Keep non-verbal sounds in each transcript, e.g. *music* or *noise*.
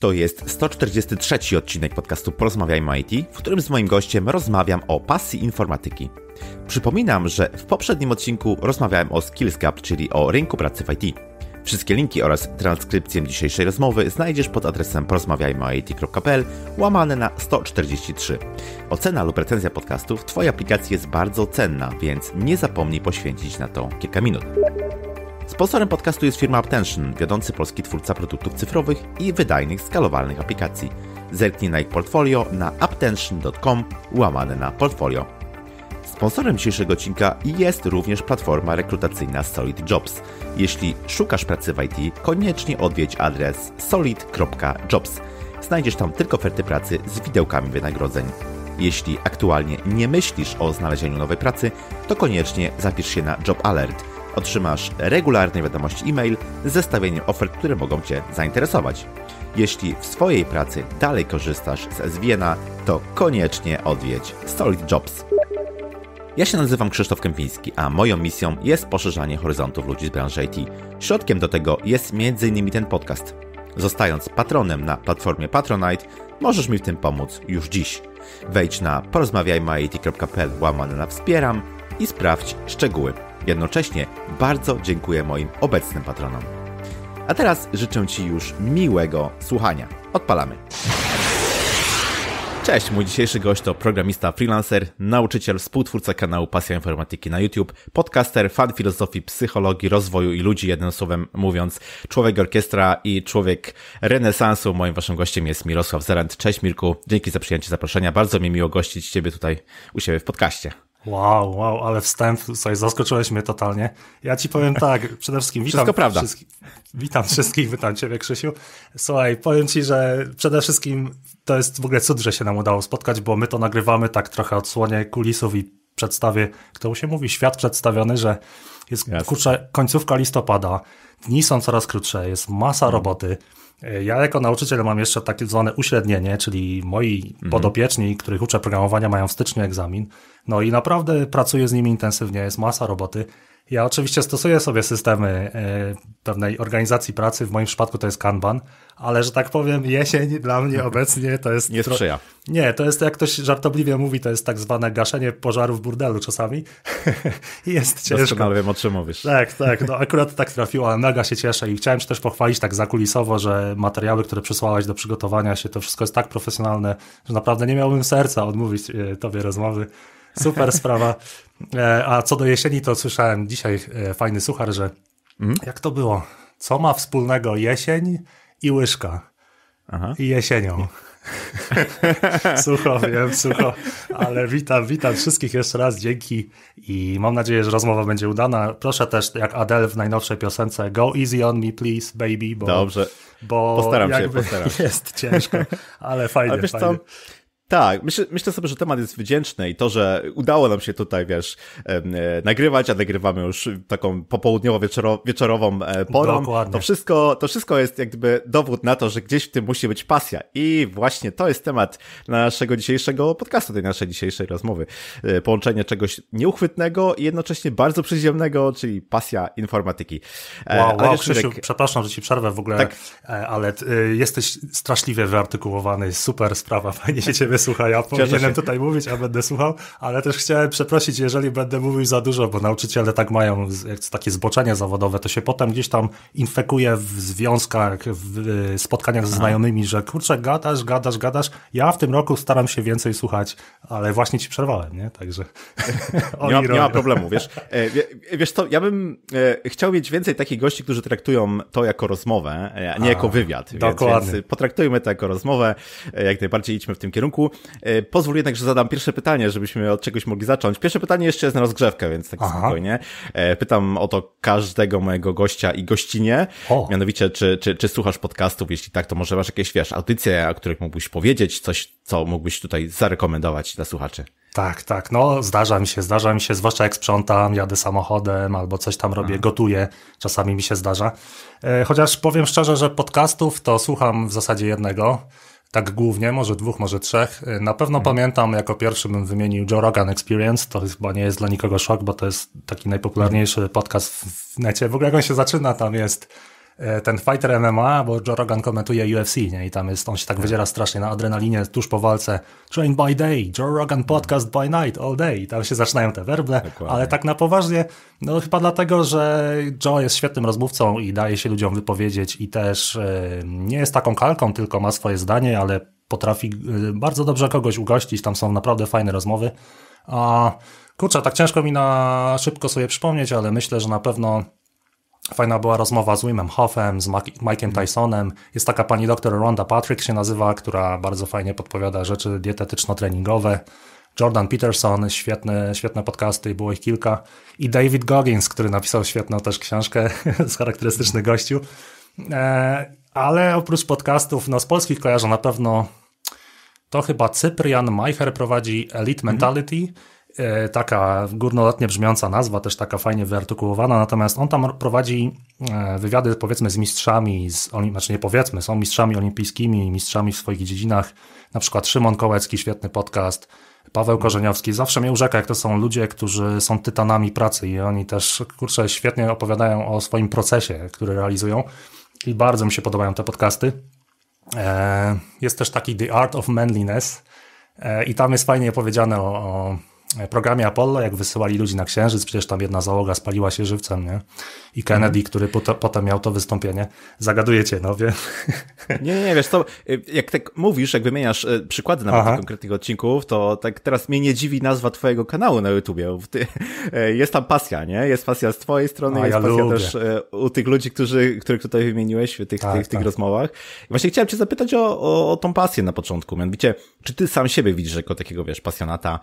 To jest 143 odcinek podcastu Porozmawiajmy IT, w którym z moim gościem rozmawiam o pasji informatyki. Przypominam, że w poprzednim odcinku rozmawiałem o Skills Gap, czyli o rynku pracy w IT. Wszystkie linki oraz transkrypcję dzisiejszej rozmowy znajdziesz pod adresem porozmawiajmyit.pl łamane na 143. Ocena lub recenzja podcastów w Twojej aplikacji jest bardzo cenna, więc nie zapomnij poświęcić na to kilka minut. Sponsorem podcastu jest firma Aptension, wiodący polski twórca produktów cyfrowych i wydajnych, skalowalnych aplikacji. Zerknij na ich portfolio na aptensioncom łamane na portfolio. Sponsorem dzisiejszego odcinka jest również platforma rekrutacyjna Solid Jobs. Jeśli szukasz pracy w IT, koniecznie odwiedź adres solid.jobs. Znajdziesz tam tylko oferty pracy z widełkami wynagrodzeń. Jeśli aktualnie nie myślisz o znalezieniu nowej pracy, to koniecznie zapisz się na Job Alert – otrzymasz regularne wiadomości e-mail z zestawieniem ofert, które mogą Cię zainteresować. Jeśli w swojej pracy dalej korzystasz z SVN-a, to koniecznie odwiedź Solid Jobs. Ja się nazywam Krzysztof Kępiński, a moją misją jest poszerzanie horyzontów ludzi z branży IT. Środkiem do tego jest m.in. ten podcast. Zostając patronem na platformie Patronite, możesz mi w tym pomóc już dziś. Wejdź na porozmawiajmyit.pl łamane na wspieram i sprawdź szczegóły. Jednocześnie bardzo dziękuję moim obecnym patronom. A teraz życzę Ci już miłego słuchania. Odpalamy. Cześć, mój dzisiejszy gość to programista, freelancer, nauczyciel, współtwórca kanału Pasja Informatyki na YouTube, podcaster, fan filozofii, psychologii, rozwoju i ludzi, jednym słowem mówiąc, człowiek orkiestra i człowiek renesansu. Moim waszym gościem jest Mirosław Zerent. Cześć Mirku, dzięki za przyjęcie zaproszenia. Bardzo mi miło gościć Ciebie tutaj u siebie w podcaście. Wow, wow, ale wstęp, słuchaj, zaskoczyłeś mnie totalnie. Ja ci powiem tak, *laughs* przede wszystkim witam. Wszystko prawda. Wszystkich, witam wszystkich, witam ciebie Krzysiu. Słuchaj, powiem ci, że przede wszystkim to jest w ogóle cud, że się nam udało spotkać, bo my to nagrywamy tak trochę odsłonie kulisów i przedstawię, kto się mówi, świat przedstawiony, że jest yes. kurczę, końcówka listopada, dni są coraz krótsze, jest masa mhm. roboty. Ja jako nauczyciel mam jeszcze tak zwane uśrednienie, czyli moi mm podopieczni, których uczę programowania, mają w styczniu egzamin. No i naprawdę pracuję z nimi intensywnie, jest masa roboty. Ja oczywiście stosuję sobie systemy e, pewnej organizacji pracy, w moim przypadku to jest Kanban, ale że tak powiem, jesień dla mnie *laughs* obecnie to jest. Nie sprzyja. Nie, to jest jak ktoś żartobliwie mówi, to jest tak zwane gaszenie pożarów w burdelu czasami. Jest *laughs* jest ciężko. Doskonale wiem, o czym mówisz. Tak, tak. No *laughs* akurat tak trafiło, ale mega się cieszę i chciałem Cię też pochwalić tak zakulisowo, że materiały, które przysłałeś do przygotowania się, to wszystko jest tak profesjonalne, że naprawdę nie miałbym serca odmówić e, Tobie rozmowy. Super sprawa. E, a co do jesieni, to słyszałem dzisiaj e, fajny suchar, że mm. jak to było? Co ma wspólnego jesień i łyżka? Aha. I jesienią. *laughs* sucho, wiem, sucho. Ale witam, witam wszystkich jeszcze raz, dzięki i mam nadzieję, że rozmowa będzie udana. Proszę też, jak Adele w najnowszej piosence, go easy on me please, baby, bo... Dobrze, bo postaram się, postaram *laughs* Jest ciężko, ale fajnie, ale fajnie. Co? Tak, myślę, myślę sobie, że temat jest wdzięczny i to, że udało nam się tutaj, wiesz, e, nagrywać, a nagrywamy już taką popołudniowo-wieczorową e, porą. Dokładnie. To wszystko, to wszystko jest jakby dowód na to, że gdzieś w tym musi być pasja. I właśnie to jest temat naszego dzisiejszego podcastu, tej naszej dzisiejszej rozmowy. E, połączenie czegoś nieuchwytnego i jednocześnie bardzo przyziemnego, czyli pasja informatyki. Wow, ale wow Krzysiu, przepraszam, że ci przerwę w ogóle, tak. ale jesteś straszliwie wyartykułowany, super sprawa, fajnie się ciebie nie słucha, ja powinienem tutaj mówić, a będę słuchał, ale też chciałem przeprosić, jeżeli będę mówił za dużo, bo nauczyciele tak mają takie zboczenie zawodowe, to się potem gdzieś tam infekuje w związkach, w spotkaniach ze znajomymi, że kurczę, gadasz, gadasz, gadasz. Ja w tym roku staram się więcej słuchać, ale właśnie ci przerwałem, nie? Także... *laughs* nie, ma, nie ma problemu, wiesz. E, wiesz to. ja bym e, chciał mieć więcej takich gości, którzy traktują to jako rozmowę, e, a nie a, jako wywiad. Dokładnie. Więc, więc potraktujmy to jako rozmowę, jak najbardziej idźmy w tym kierunku. E, pozwól jednak, że zadam pierwsze pytanie, żebyśmy od czegoś mogli zacząć. Pierwsze pytanie jeszcze jest na rozgrzewkę, więc tak Aha. spokojnie. E, pytam o to każdego mojego gościa i gościnie. O. Mianowicie, czy, czy, czy słuchasz podcastów? Jeśli tak, to może masz jakieś, wiesz, audycje, o których mógłbyś powiedzieć, coś, co mógłbyś tutaj zarekomendować dla słuchaczy. Tak, tak. No, zdarza mi się, zdarza mi się, zwłaszcza jak sprzątam, jadę samochodem albo coś tam robię, Aha. gotuję. Czasami mi się zdarza. E, chociaż powiem szczerze, że podcastów to słucham w zasadzie jednego tak głównie, może dwóch, może trzech. Y, na pewno mhm. pamiętam, jako pierwszy bym wymienił Joe Rogan Experience, to chyba nie jest dla nikogo szok, bo to jest taki najpopularniejszy podcast w necie. W ogóle jak on się zaczyna, tam jest E, ten fighter MMA, bo Joe Rogan komentuje UFC, nie? I tam jest, on się tak, tak. wydziela strasznie na adrenalinie tuż po walce. Train by day, Joe Rogan podcast by night, all day. I tam się zaczynają te werble, Dokładnie. ale tak na poważnie, no chyba dlatego, że Joe jest świetnym rozmówcą i daje się ludziom wypowiedzieć i też e, nie jest taką kalką, tylko ma swoje zdanie, ale potrafi e, bardzo dobrze kogoś ugościć, tam są naprawdę fajne rozmowy. A kurczę, tak ciężko mi na szybko sobie przypomnieć, ale myślę, że na pewno Fajna była rozmowa z Wimem Hoffem, z Mike'iem mhm. Tysonem. Jest taka pani doktor Rhonda Patrick się nazywa, która bardzo fajnie podpowiada rzeczy dietetyczno-treningowe. Jordan Peterson, świetne, świetne podcasty, było ich kilka. I David Goggins, który napisał świetną też książkę *laughs* z charakterystyczny mhm. gościu. E, ale oprócz podcastów, no z polskich kojarzę na pewno to chyba Cyprian Meicher prowadzi Elite mhm. Mentality. E, taka górnolotnie brzmiąca nazwa, też taka fajnie wyartykułowana, natomiast on tam prowadzi e, wywiady powiedzmy z mistrzami, z, znaczy nie powiedzmy, są mistrzami olimpijskimi, mistrzami w swoich dziedzinach, na przykład Szymon Kołecki, świetny podcast, Paweł Korzeniowski, zawsze mnie urzeka, jak to są ludzie, którzy są tytanami pracy i oni też, kurczę, świetnie opowiadają o swoim procesie, który realizują i bardzo mi się podobają te podcasty. E, jest też taki The Art of Manliness i tam jest fajnie opowiedziane o, o programie Apollo, jak wysyłali ludzi na Księżyc, przecież tam jedna załoga spaliła się żywcem, nie? I Kennedy, który potem miał to wystąpienie, zagadujecie, no wie. *laughs* Nie, nie, wiesz, to y, jak tak mówisz, jak wymieniasz y, przykłady nawet konkretnych odcinków, to tak teraz mnie nie dziwi nazwa twojego kanału na YouTubie. *laughs* Y, jest tam pasja, nie? Jest pasja z twojej strony, A, jest ja pasja lubię. też u tych ludzi, którzy, których tutaj wymieniłeś w tych, tak, tych, tak. tych rozmowach. I właśnie chciałem cię zapytać o, o, o tą pasję na początku, mianowicie, czy ty sam siebie widzisz jako takiego, wiesz, pasjonata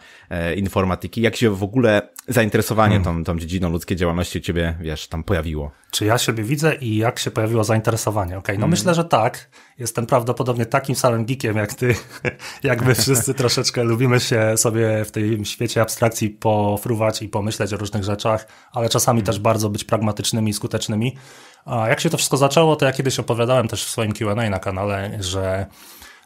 informacji? informatyki? Jak się w ogóle zainteresowanie hmm. tą, tą dziedziną ludzkiej działalności ciebie, wiesz, tam pojawiło? Czy ja siebie widzę i jak się pojawiło zainteresowanie? Okej, okay, no hmm. myślę, że tak. Jestem prawdopodobnie takim samym geekiem jak ty. *laughs* Jakby wszyscy troszeczkę lubimy się sobie w tym świecie abstrakcji pofruwać i pomyśleć o różnych rzeczach, ale czasami hmm. też bardzo być pragmatycznymi i skutecznymi. A jak się to wszystko zaczęło, to ja kiedyś opowiadałem też w swoim Q&A na kanale, że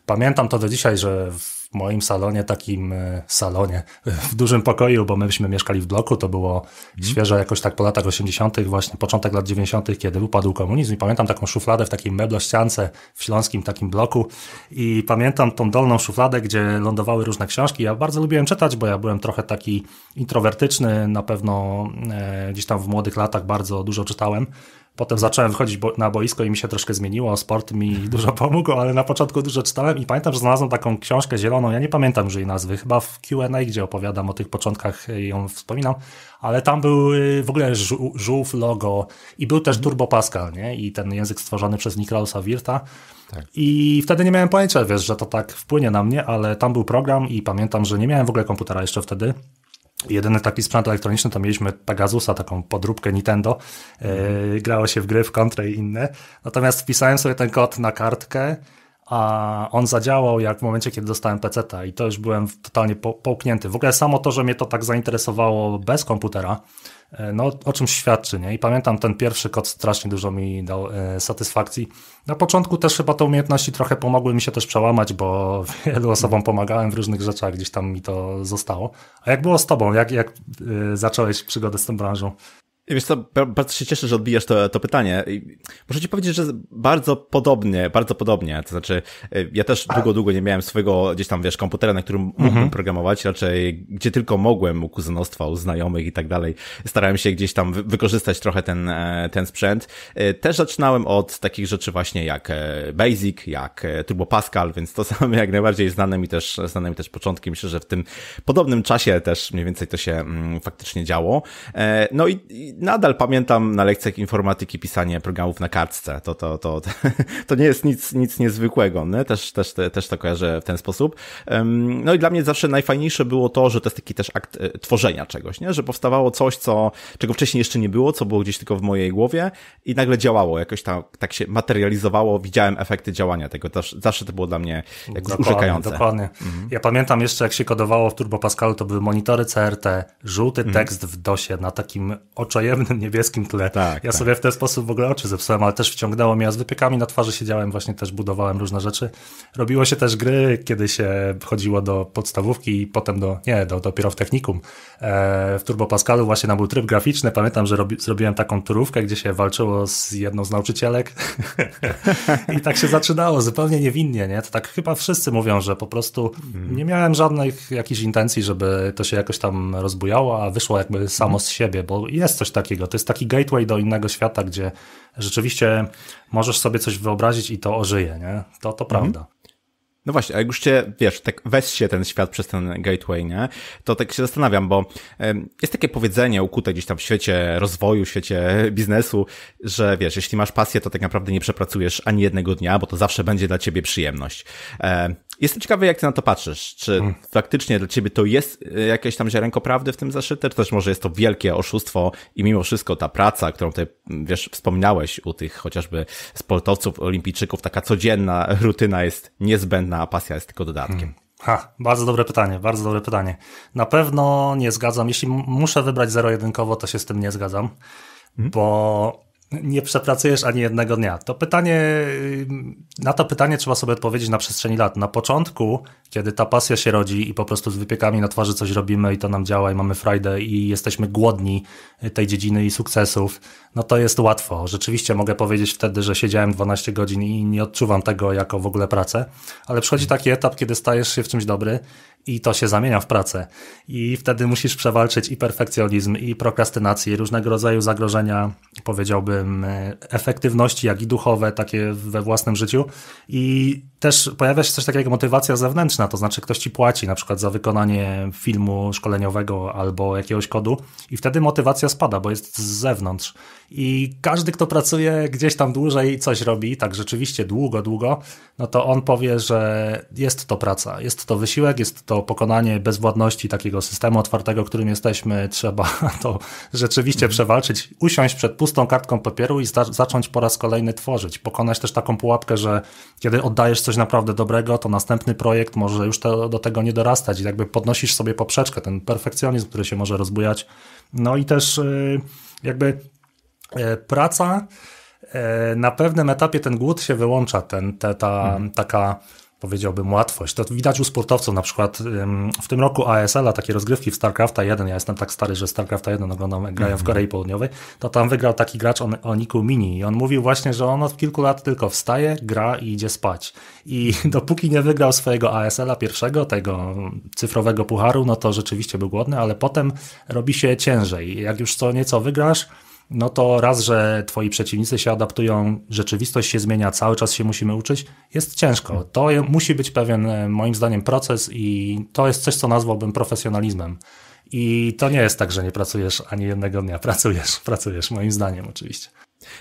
pamiętam to do dzisiaj, że w w moim salonie, takim e, salonie, w dużym pokoju, bo myśmy mieszkali w bloku, to było mm. świeże jakoś tak po latach 80., właśnie początek lat 90., kiedy upadł komunizm i pamiętam taką szufladę w takiej meblościance w śląskim takim bloku i pamiętam tą dolną szufladę, gdzie lądowały różne książki. Ja bardzo lubiłem czytać, bo ja byłem trochę taki introwertyczny, na pewno e, gdzieś tam w młodych latach bardzo dużo czytałem. Potem zacząłem wchodzić bo, na boisko i mi się troszkę zmieniło, sport mi *laughs* dużo pomógł, ale na początku dużo czytałem i pamiętam, że znalazłem taką książkę zieloną, ja nie pamiętam już jej nazwy, chyba w Q&A, gdzie opowiadam o tych początkach, y, ją wspominam, ale tam był y, w ogóle żółw, logo i był też Turbo Pascal, nie? I ten język stworzony przez Niklausa Wirta. Tak. I wtedy nie miałem pojęcia, wiesz, że to tak wpłynie na mnie, ale tam był program i pamiętam, że nie miałem w ogóle komputera jeszcze wtedy. Jedyny taki sprzęt elektroniczny to mieliśmy Pegasusa, taką podróbkę Nintendo. Yy, grało się w gry, w kontrę i inne. Natomiast wpisałem sobie ten kod na kartkę, a on zadziałał jak w momencie, kiedy dostałem PC-ta i to już byłem totalnie połknięty. W ogóle samo to, że mnie to tak zainteresowało bez komputera, E, no, o czymś świadczy, nie? I pamiętam ten pierwszy kod strasznie dużo mi dał e, satysfakcji. Na początku też chyba te umiejętności trochę pomogły mi się też przełamać, bo *laughs* wielu osobom pomagałem w różnych rzeczach, gdzieś tam mi to zostało. A jak było z tobą? Jak, jak y, zacząłeś przygodę z tą branżą? Wiesz co, bardzo się cieszę, że odbijasz to, to pytanie. Muszę ci powiedzieć, że bardzo podobnie, bardzo podobnie. To znaczy, y, ja też długo, długo nie miałem swojego gdzieś tam, wiesz, komputera, na którym mhm. mógłbym programować. Raczej gdzie tylko mogłem, u kuzynostwa, u znajomych i tak dalej. Starałem się gdzieś tam wykorzystać trochę ten, e, ten sprzęt. E, też zaczynałem od takich rzeczy właśnie jak e, Basic, jak Turbo Pascal, więc to samo *laughs* jak najbardziej znane mi też, znane mi też początki. Myślę, że w tym podobnym czasie też mniej więcej to się mm, faktycznie działo. No i nadal pamiętam na lekcjach informatyki pisanie programów na kartce. To, to, to, *laughs* to nie jest nic, nic niezwykłego. Nie? Też, też, też to kojarzę w ten sposób. No i dla mnie zawsze najfajniejsze było to, że to jest taki też akt e, tworzenia czegoś, nie? że powstawało coś, co, czego wcześniej jeszcze nie było, co było gdzieś tylko w mojej głowie i nagle działało, jakoś tak, tak się materializowało, widziałem efekty działania tego. Zawsze to było dla mnie jakoś dokładnie, urzekające. Dokładnie. Mhm. Ja pamiętam jeszcze, jak się kodowało w Turbo Pascalu, to były monitory CRT, żółty mhm. tekst w DOSie na takim oczoje przyjemnym niebieskim tle. Tak, ja tak. sobie w ten sposób w ogóle oczy zepsułem, ale też wciągnęło mnie, a z wypiekami na twarzy siedziałem, właśnie też budowałem różne rzeczy. Robiło się też gry, kiedy się chodziło do podstawówki i potem do, nie, do, dopiero w technikum. E, w Turbo Pascalu właśnie tam był tryb graficzny, pamiętam, że robi, zrobiłem taką turówkę, gdzie się walczyło z jedną z nauczycielek *laughs* i tak się zaczynało, zupełnie niewinnie, nie? To tak chyba wszyscy mówią, że po prostu mhm. nie miałem żadnych jakichś intencji, żeby to się jakoś tam rozbujało, a wyszło jakby samo z siebie, bo jest coś coś takiego. To jest taki gateway do innego świata, gdzie rzeczywiście możesz sobie coś wyobrazić i to ożyje, nie? To, to mhm. prawda. Mhm. No właśnie, a jak już się, wiesz, tak weź się ten świat przez ten gateway, nie? To tak się zastanawiam, bo jest takie powiedzenie ukute gdzieś tam w świecie rozwoju, w świecie *laughs* biznesu, że wiesz, jeśli masz pasję, to tak naprawdę nie przepracujesz ani jednego dnia, bo to zawsze będzie dla ciebie przyjemność. E, Jestem ciekawy, jak ty na to patrzysz. Czy hmm. faktycznie dla ciebie to jest y, jakieś tam ziarenko prawdy w tym zaszyte, czy też może jest to wielkie oszustwo i mimo wszystko ta praca, którą ty, mm, wiesz, wspominałeś u tych chociażby sportowców, olimpijczyków, taka codzienna rutyna jest niezbędna, a pasja jest tylko dodatkiem. Hmm. Ha, bardzo dobre pytanie, bardzo dobre pytanie. Na pewno nie zgadzam. Jeśli muszę wybrać zero-jedynkowo, to się z tym nie zgadzam, hmm. bo nie przepracujesz ani jednego dnia. To pytanie, y, na to pytanie trzeba sobie odpowiedzieć na przestrzeni lat. Na początku, kiedy ta pasja się rodzi i po prostu z wypiekami na twarzy coś robimy i to nam działa i mamy frajdę i jesteśmy głodni y, tej dziedziny i sukcesów, no to jest łatwo. Rzeczywiście mogę powiedzieć wtedy, że siedziałem 12 godzin i nie odczuwam tego jako w ogóle pracę, ale przychodzi taki etap, kiedy stajesz się w czymś dobry i to się zamienia w pracę. I wtedy musisz przewalczyć i perfekcjonizm, i prokrastynację, i różnego rodzaju zagrożenia, powiedziałbym, e, efektywności, jak i duchowe, takie we własnym życiu. I też pojawia się coś takiego jak motywacja zewnętrzna, to znaczy ktoś ci płaci na przykład za wykonanie filmu szkoleniowego albo jakiegoś kodu i wtedy motywacja spada, bo jest z zewnątrz. I każdy, kto pracuje gdzieś tam dłużej i coś robi, tak rzeczywiście długo, długo, no to on powie, że jest to praca, jest to wysiłek, jest to pokonanie bezwładności takiego systemu otwartego, którym jesteśmy. Trzeba *laughs* to rzeczywiście mhm. przewalczyć, usiąść przed pustą kartką papieru i za zacząć po raz kolejny tworzyć. Pokonać też taką pułapkę, że kiedy oddajesz coś naprawdę dobrego, to następny projekt może już te, do tego nie dorastać i jakby podnosisz sobie poprzeczkę, ten perfekcjonizm, który się może rozbujać. No i też y, jakby E, praca, e, na pewnym etapie ten głód się wyłącza, ten, te, ta mhm. taka powiedziałbym łatwość. To widać u sportowców, na przykład w tym roku ASL-a, takie rozgrywki w StarCrafta 1, ja jestem tak stary, że StarCrafta 1 oglądam, grają w mhm. Korei Południowej, to tam wygrał taki gracz on, o Niku Mini i on mówił właśnie, że on od kilku lat tylko wstaje, gra i idzie spać. I *laughs* dopóki nie wygrał swojego ASL-a pierwszego, tego cyfrowego pucharu, no to rzeczywiście był głodny, ale potem robi się ciężej. Jak już co nieco wygrasz, no to raz, że twoi przeciwnicy się adaptują, rzeczywistość się zmienia, cały czas się musimy uczyć, jest ciężko. To musi być pewien, e, moim zdaniem, proces i to jest coś, co nazwałbym profesjonalizmem. I to nie jest tak, że nie pracujesz ani jednego dnia. Pracujesz, *laughs* pracujesz, moim zdaniem oczywiście.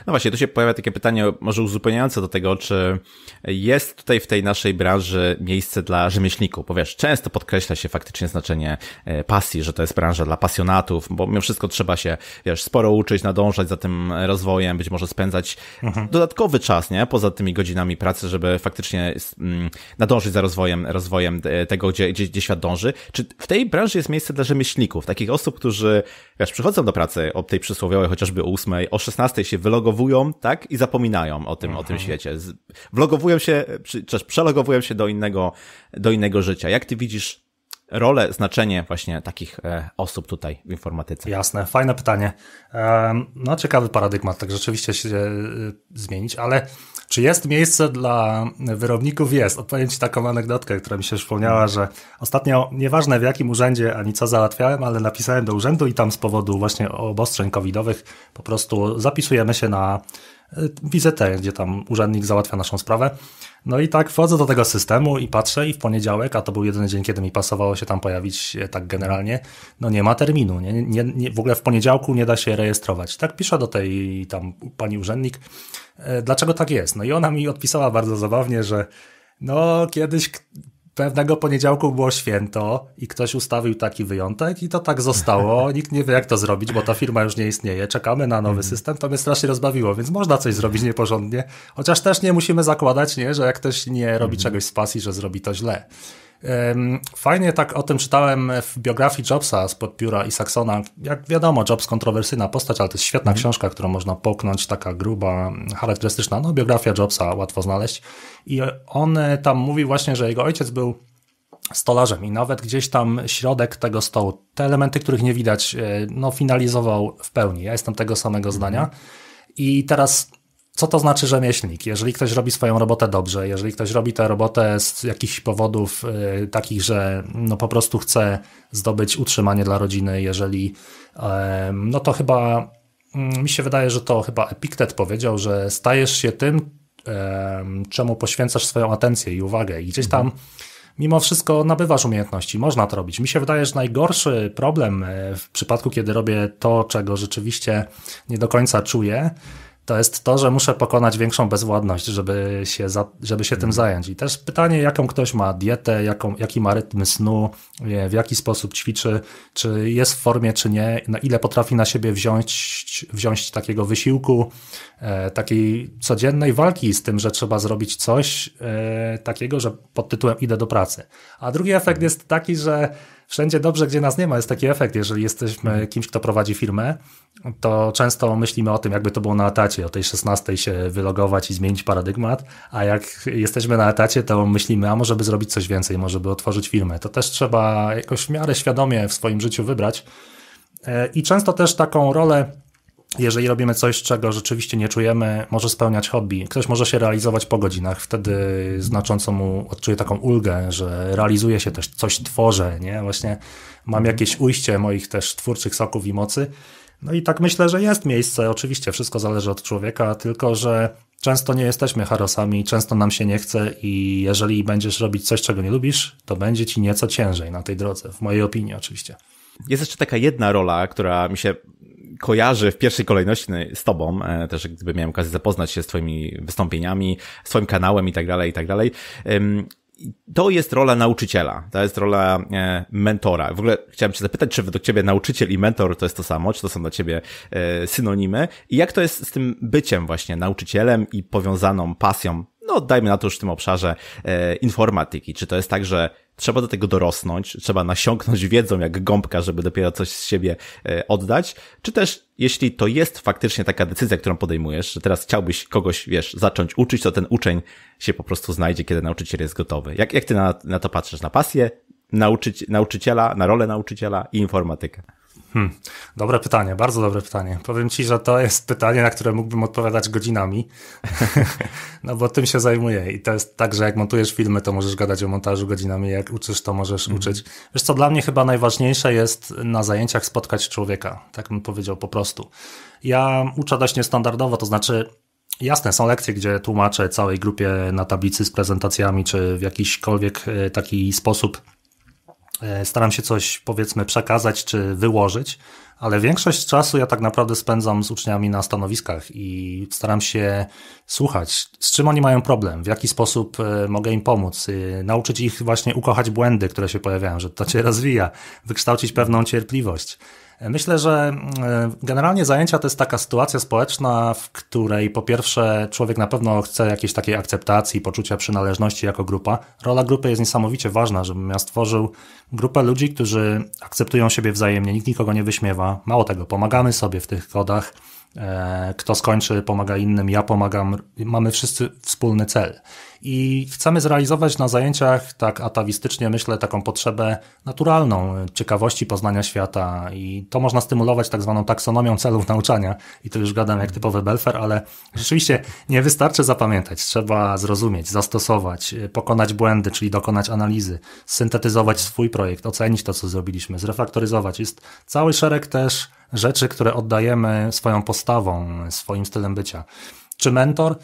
No właśnie, tu się pojawia takie pytanie, może uzupełniające do tego, czy jest tutaj w tej naszej branży miejsce dla rzemieślników? Bo wiesz, często podkreśla się faktycznie znaczenie e, pasji, że to jest branża dla pasjonatów, bo mimo wszystko trzeba się, wiesz, sporo uczyć, nadążać za tym rozwojem, być może spędzać mhm. dodatkowy czas, nie? Poza tymi godzinami pracy, żeby faktycznie mm, nadążyć za rozwojem, rozwojem e, tego, gdzie, gdzie, gdzie świat dąży. Czy w tej branży jest miejsce dla rzemieślników, takich osób, którzy, wiesz, przychodzą do pracy o tej przysłowiowej chociażby o o 16 się wylądują logowują, tak? I zapominają o tym, Aha. o tym mhm. świecie. Wlogowują się, czy też przelogowują się do innego, do innego życia. Jak ty widzisz rolę, znaczenie właśnie takich e, osób tutaj w informatyce? Jasne, fajne pytanie. No, ciekawy paradygmat, tak rzeczywiście się e, zmienić, ale czy jest miejsce dla wyrobników? Jest. Odpowiem Ci taką anegdotkę, która mi się przypomniała, że ostatnio, nieważne w jakim urzędzie ani co załatwiałem, ale napisałem do urzędu i tam z powodu właśnie obostrzeń covidowych po prostu zapisujemy się na e, wizytę, gdzie tam urzędnik załatwia naszą sprawę. No i tak wchodzę do tego systemu i patrzę i w poniedziałek, a to był jedyny dzień, kiedy mi pasowało się tam pojawić e, tak generalnie, no nie ma terminu, nie, nie, nie w ogóle w poniedziałku nie da się rejestrować. Tak pisze do tej tam pani urzędnik, e, dlaczego tak jest. No i ona mi odpisała bardzo zabawnie, że no kiedyś pewnego poniedziałku było święto i ktoś ustawił taki wyjątek i to tak zostało. *laughs* Nikt nie wie, jak to zrobić, bo ta firma już nie istnieje. Czekamy na nowy mhm. system. To mnie strasznie rozbawiło, więc można coś zrobić nieporządnie. Chociaż też nie musimy zakładać, nie, że jak ktoś nie robi mhm. czegoś z pasji, że zrobi to źle. Fajnie tak o tym czytałem w biografii Jobsa z pióra i Saxona. Jak wiadomo, Jobs kontrowersyjna postać, ale to jest świetna mhm. książka, którą można połknąć, taka gruba, charakterystyczna. No, biografia Jobsa łatwo znaleźć. I on e, tam mówi właśnie, że jego ojciec był stolarzem i nawet gdzieś tam środek tego stołu, te elementy, których nie widać, e, no, finalizował w pełni. Ja jestem tego samego mhm. zdania. I teraz co to znaczy rzemieślnik? Jeżeli ktoś robi swoją robotę dobrze, jeżeli ktoś robi tę robotę z jakichś powodów y, takich, że no, po prostu chce zdobyć utrzymanie dla rodziny, jeżeli y, no to chyba y, mi się wydaje, że to chyba Epiktet powiedział, że stajesz się tym, czemu poświęcasz swoją atencję i uwagę i gdzieś tam mhm. mimo wszystko nabywasz umiejętności, można to robić. Mi się wydaje, że najgorszy problem e, w przypadku, kiedy robię to, czego rzeczywiście nie do końca czuję, to jest to, że muszę pokonać większą bezwładność, żeby się, za, żeby się tym mhm. zająć. I też pytanie, jaką ktoś ma dietę, jaką, jaki ma rytm snu, w jaki sposób ćwiczy, czy jest w formie, czy nie, na ile potrafi na siebie wziąć, wziąć takiego wysiłku, e, takiej codziennej walki z tym, że trzeba zrobić coś e, takiego, że pod tytułem idę do pracy. A drugi efekt mhm. jest taki, że wszędzie dobrze, gdzie nas nie ma, jest taki efekt, jeżeli jesteśmy mhm. kimś, kto prowadzi firmę, to często myślimy o tym, jakby to było na etacie, o tej 16 się wylogować i zmienić paradygmat, a jak jesteśmy na etacie, to myślimy, a może by zrobić coś więcej, może by otworzyć firmę. To też trzeba jakoś w miarę świadomie w swoim życiu wybrać. E, I często też taką rolę jeżeli robimy coś, czego rzeczywiście nie czujemy, może spełniać hobby. Ktoś może się realizować po godzinach, wtedy znacząco mu odczuje taką ulgę, że realizuje się też, coś tworzę, nie? Właśnie mam jakieś ujście moich też twórczych soków i mocy. No i tak myślę, że jest miejsce, oczywiście wszystko zależy od człowieka, tylko że często nie jesteśmy harosami, często nam się nie chce i jeżeli będziesz robić coś, czego nie lubisz, to będzie ci nieco ciężej na tej drodze, w mojej opinii oczywiście. Jest jeszcze taka jedna rola, która mi się kojarzy w pierwszej kolejności no z tobą, e, też gdyby miałem okazję zapoznać się z twoimi wystąpieniami, z twoim kanałem i tak dalej, i tak dalej. To jest rola nauczyciela, to jest rola e, mentora. W ogóle chciałem cię zapytać, czy według ciebie nauczyciel i mentor to jest to samo, czy to są dla ciebie e, synonimy? I jak to jest z tym byciem właśnie nauczycielem i powiązaną pasją no dajmy na to już w tym obszarze informatyki. Czy to jest tak, że trzeba do tego dorosnąć, trzeba nasiąknąć wiedzą jak gąbka, żeby dopiero coś z siebie e, oddać, czy też jeśli to jest faktycznie taka decyzja, którą podejmujesz, że teraz chciałbyś kogoś, wiesz, zacząć uczyć, to ten uczeń się po prostu znajdzie, kiedy nauczyciel jest gotowy. Jak, jak ty na, na to patrzysz? Na pasję nauczyci nauczyciela, na rolę nauczyciela i informatykę? Hmm, dobre pytanie, bardzo dobre pytanie. Powiem ci, że to jest pytanie, na które mógłbym odpowiadać godzinami, *laughs* no bo tym się zajmuję. I to jest tak, że jak montujesz filmy, to możesz gadać o montażu godzinami, jak uczysz, to możesz -hmm. uczyć. Wiesz co, dla mnie chyba najważniejsze jest na zajęciach spotkać człowieka, tak bym powiedział po prostu. Ja uczę dość niestandardowo, to znaczy Jasne, są lekcje, gdzie tłumaczę całej grupie na tablicy z prezentacjami, czy w jakiśkolwiek e, taki sposób E, staram się coś powiedzmy przekazać czy wyłożyć, ale większość czasu ja tak naprawdę spędzam z uczniami na stanowiskach i staram się słuchać, z czym oni mają problem, w jaki sposób e, mogę im pomóc, y, nauczyć ich właśnie ukochać błędy, które się pojawiają, że to cię *laughs* rozwija, wykształcić pewną cierpliwość. Myślę, że mm, e, generalnie zajęcia to jest taka sytuacja społeczna, w której po pierwsze człowiek na pewno chce jakiejś takiej akceptacji, poczucia przynależności jako grupa. Rola grupy jest niesamowicie ważna, żebym ja stworzył grupę ludzi, którzy akceptują siebie wzajemnie, nikt nikogo nie wyśmiewa. Mało tego, pomagamy sobie w tych kodach. E, kto skończy, pomaga innym, ja pomagam. Mamy wszyscy wspólny cel i chcemy zrealizować na zajęciach tak atawistycznie, myślę, taką potrzebę naturalną, ciekawości poznania świata i to można stymulować tak zwaną taksonomią celów nauczania i tu już gadam jak typowy belfer, ale rzeczywiście nie wystarczy zapamiętać, trzeba zrozumieć, zastosować, pokonać błędy, czyli dokonać analizy, syntetyzować swój projekt, ocenić to, co zrobiliśmy, zrefaktoryzować. Jest cały szereg też rzeczy, które oddajemy swoją postawą, swoim stylem bycia. Czy mentor?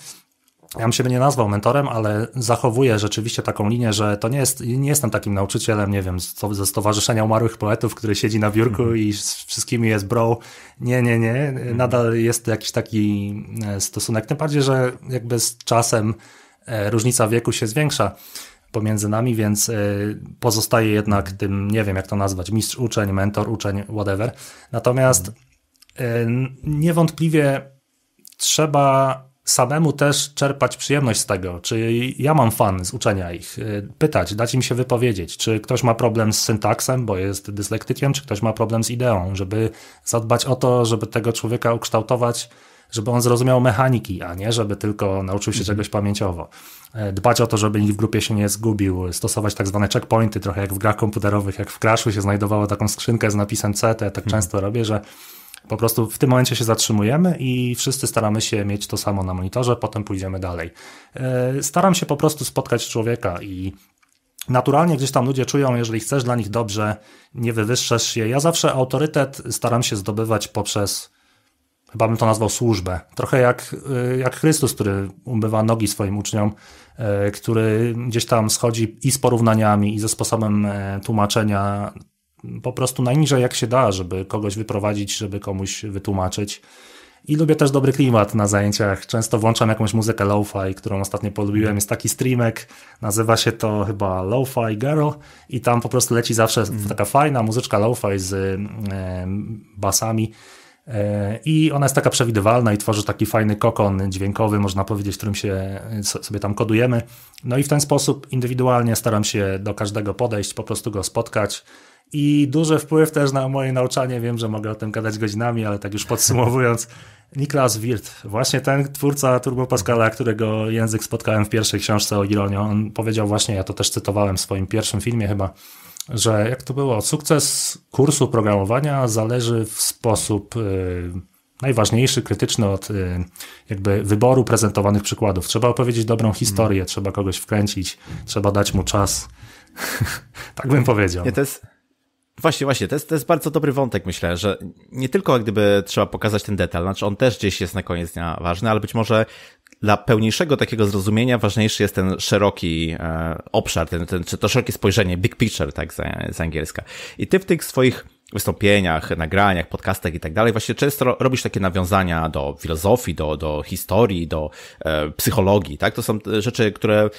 ja bym siebie nie nazwał mentorem, ale zachowuję rzeczywiście taką linię, że to nie jest, nie jestem takim nauczycielem, nie wiem, ze Stowarzyszenia Umarłych Poetów, który siedzi na biurku mm i z wszystkimi jest bro. Nie, nie, nie. Mm Nadal jest jakiś taki e, stosunek. Tym bardziej, że jakby z czasem e, różnica wieku się zwiększa pomiędzy nami, więc e, pozostaje jednak mhm. tym, nie wiem jak to nazwać, mistrz uczeń, mentor uczeń, whatever. Natomiast mm niewątpliwie trzeba samemu też czerpać przyjemność z tego, czy ja mam fan z uczenia ich, y, pytać, dać im się wypowiedzieć, czy ktoś ma problem z syntaksem, bo jest dyslektykiem, czy ktoś ma problem z ideą, żeby zadbać o to, żeby tego człowieka ukształtować, żeby on zrozumiał mechaniki, a nie żeby tylko nauczył się mhm. czegoś pamięciowo. E, dbać o to, żeby nikt w grupie się nie zgubił, stosować tak zwane checkpointy, trochę jak w grach komputerowych, jak w Crashu się znajdowało taką skrzynkę z napisem C, to ja tak mhm. często robię, że po prostu w tym momencie się zatrzymujemy i wszyscy staramy się mieć to samo na monitorze, potem pójdziemy dalej. E, staram się po prostu spotkać człowieka i naturalnie gdzieś tam ludzie czują, jeżeli chcesz dla nich dobrze, nie wywyższasz się. Ja zawsze autorytet staram się zdobywać poprzez, chyba bym to nazwał służbę. Trochę jak, e, jak Chrystus, który umywa nogi swoim uczniom, e, który gdzieś tam schodzi i z porównaniami, i ze sposobem tłumaczenia po prostu najniżej jak się da, żeby kogoś wyprowadzić, żeby komuś wytłumaczyć. I lubię też dobry klimat na zajęciach. Często włączam jakąś muzykę lo-fi, którą ostatnio polubiłem. Jest taki streamek, nazywa się to chyba Lo-fi Girl i tam po prostu leci zawsze mm. taka fajna muzyczka lo-fi z e, basami. E, I ona jest taka przewidywalna i tworzy taki fajny kokon dźwiękowy, można powiedzieć, którym się e, sobie tam kodujemy. No i w ten sposób indywidualnie staram się do każdego podejść, po prostu go spotkać i duży wpływ też na moje nauczanie. Wiem, że mogę o tym gadać godzinami, ale tak już podsumowując, *laughs* Niklas Wirt, właśnie ten twórca Turbo Pascala, którego język spotkałem w pierwszej książce o Gironie, on powiedział właśnie, ja to też cytowałem w swoim pierwszym filmie chyba, że jak to było, sukces kursu programowania zależy w sposób y, najważniejszy, krytyczny od y, jakby wyboru prezentowanych przykładów. Trzeba opowiedzieć dobrą historię, mm. trzeba kogoś wkręcić, trzeba dać mu czas. *laughs* tak bym powiedział. Nie, to jest Właśnie, właśnie, to jest, to jest bardzo dobry wątek, myślę, że nie tylko jak gdyby trzeba pokazać ten detal, znaczy on też gdzieś jest na koniec dnia ważny, ale być może dla pełniejszego takiego zrozumienia ważniejszy jest ten szeroki e, obszar, ten, ten, czy to szerokie spojrzenie, big picture, tak, z, z angielska. I ty w tych swoich wystąpieniach, nagraniach, podcastach i tak dalej, właśnie często robisz takie nawiązania do filozofii, do, do historii, do e, psychologii, tak? To są rzeczy, które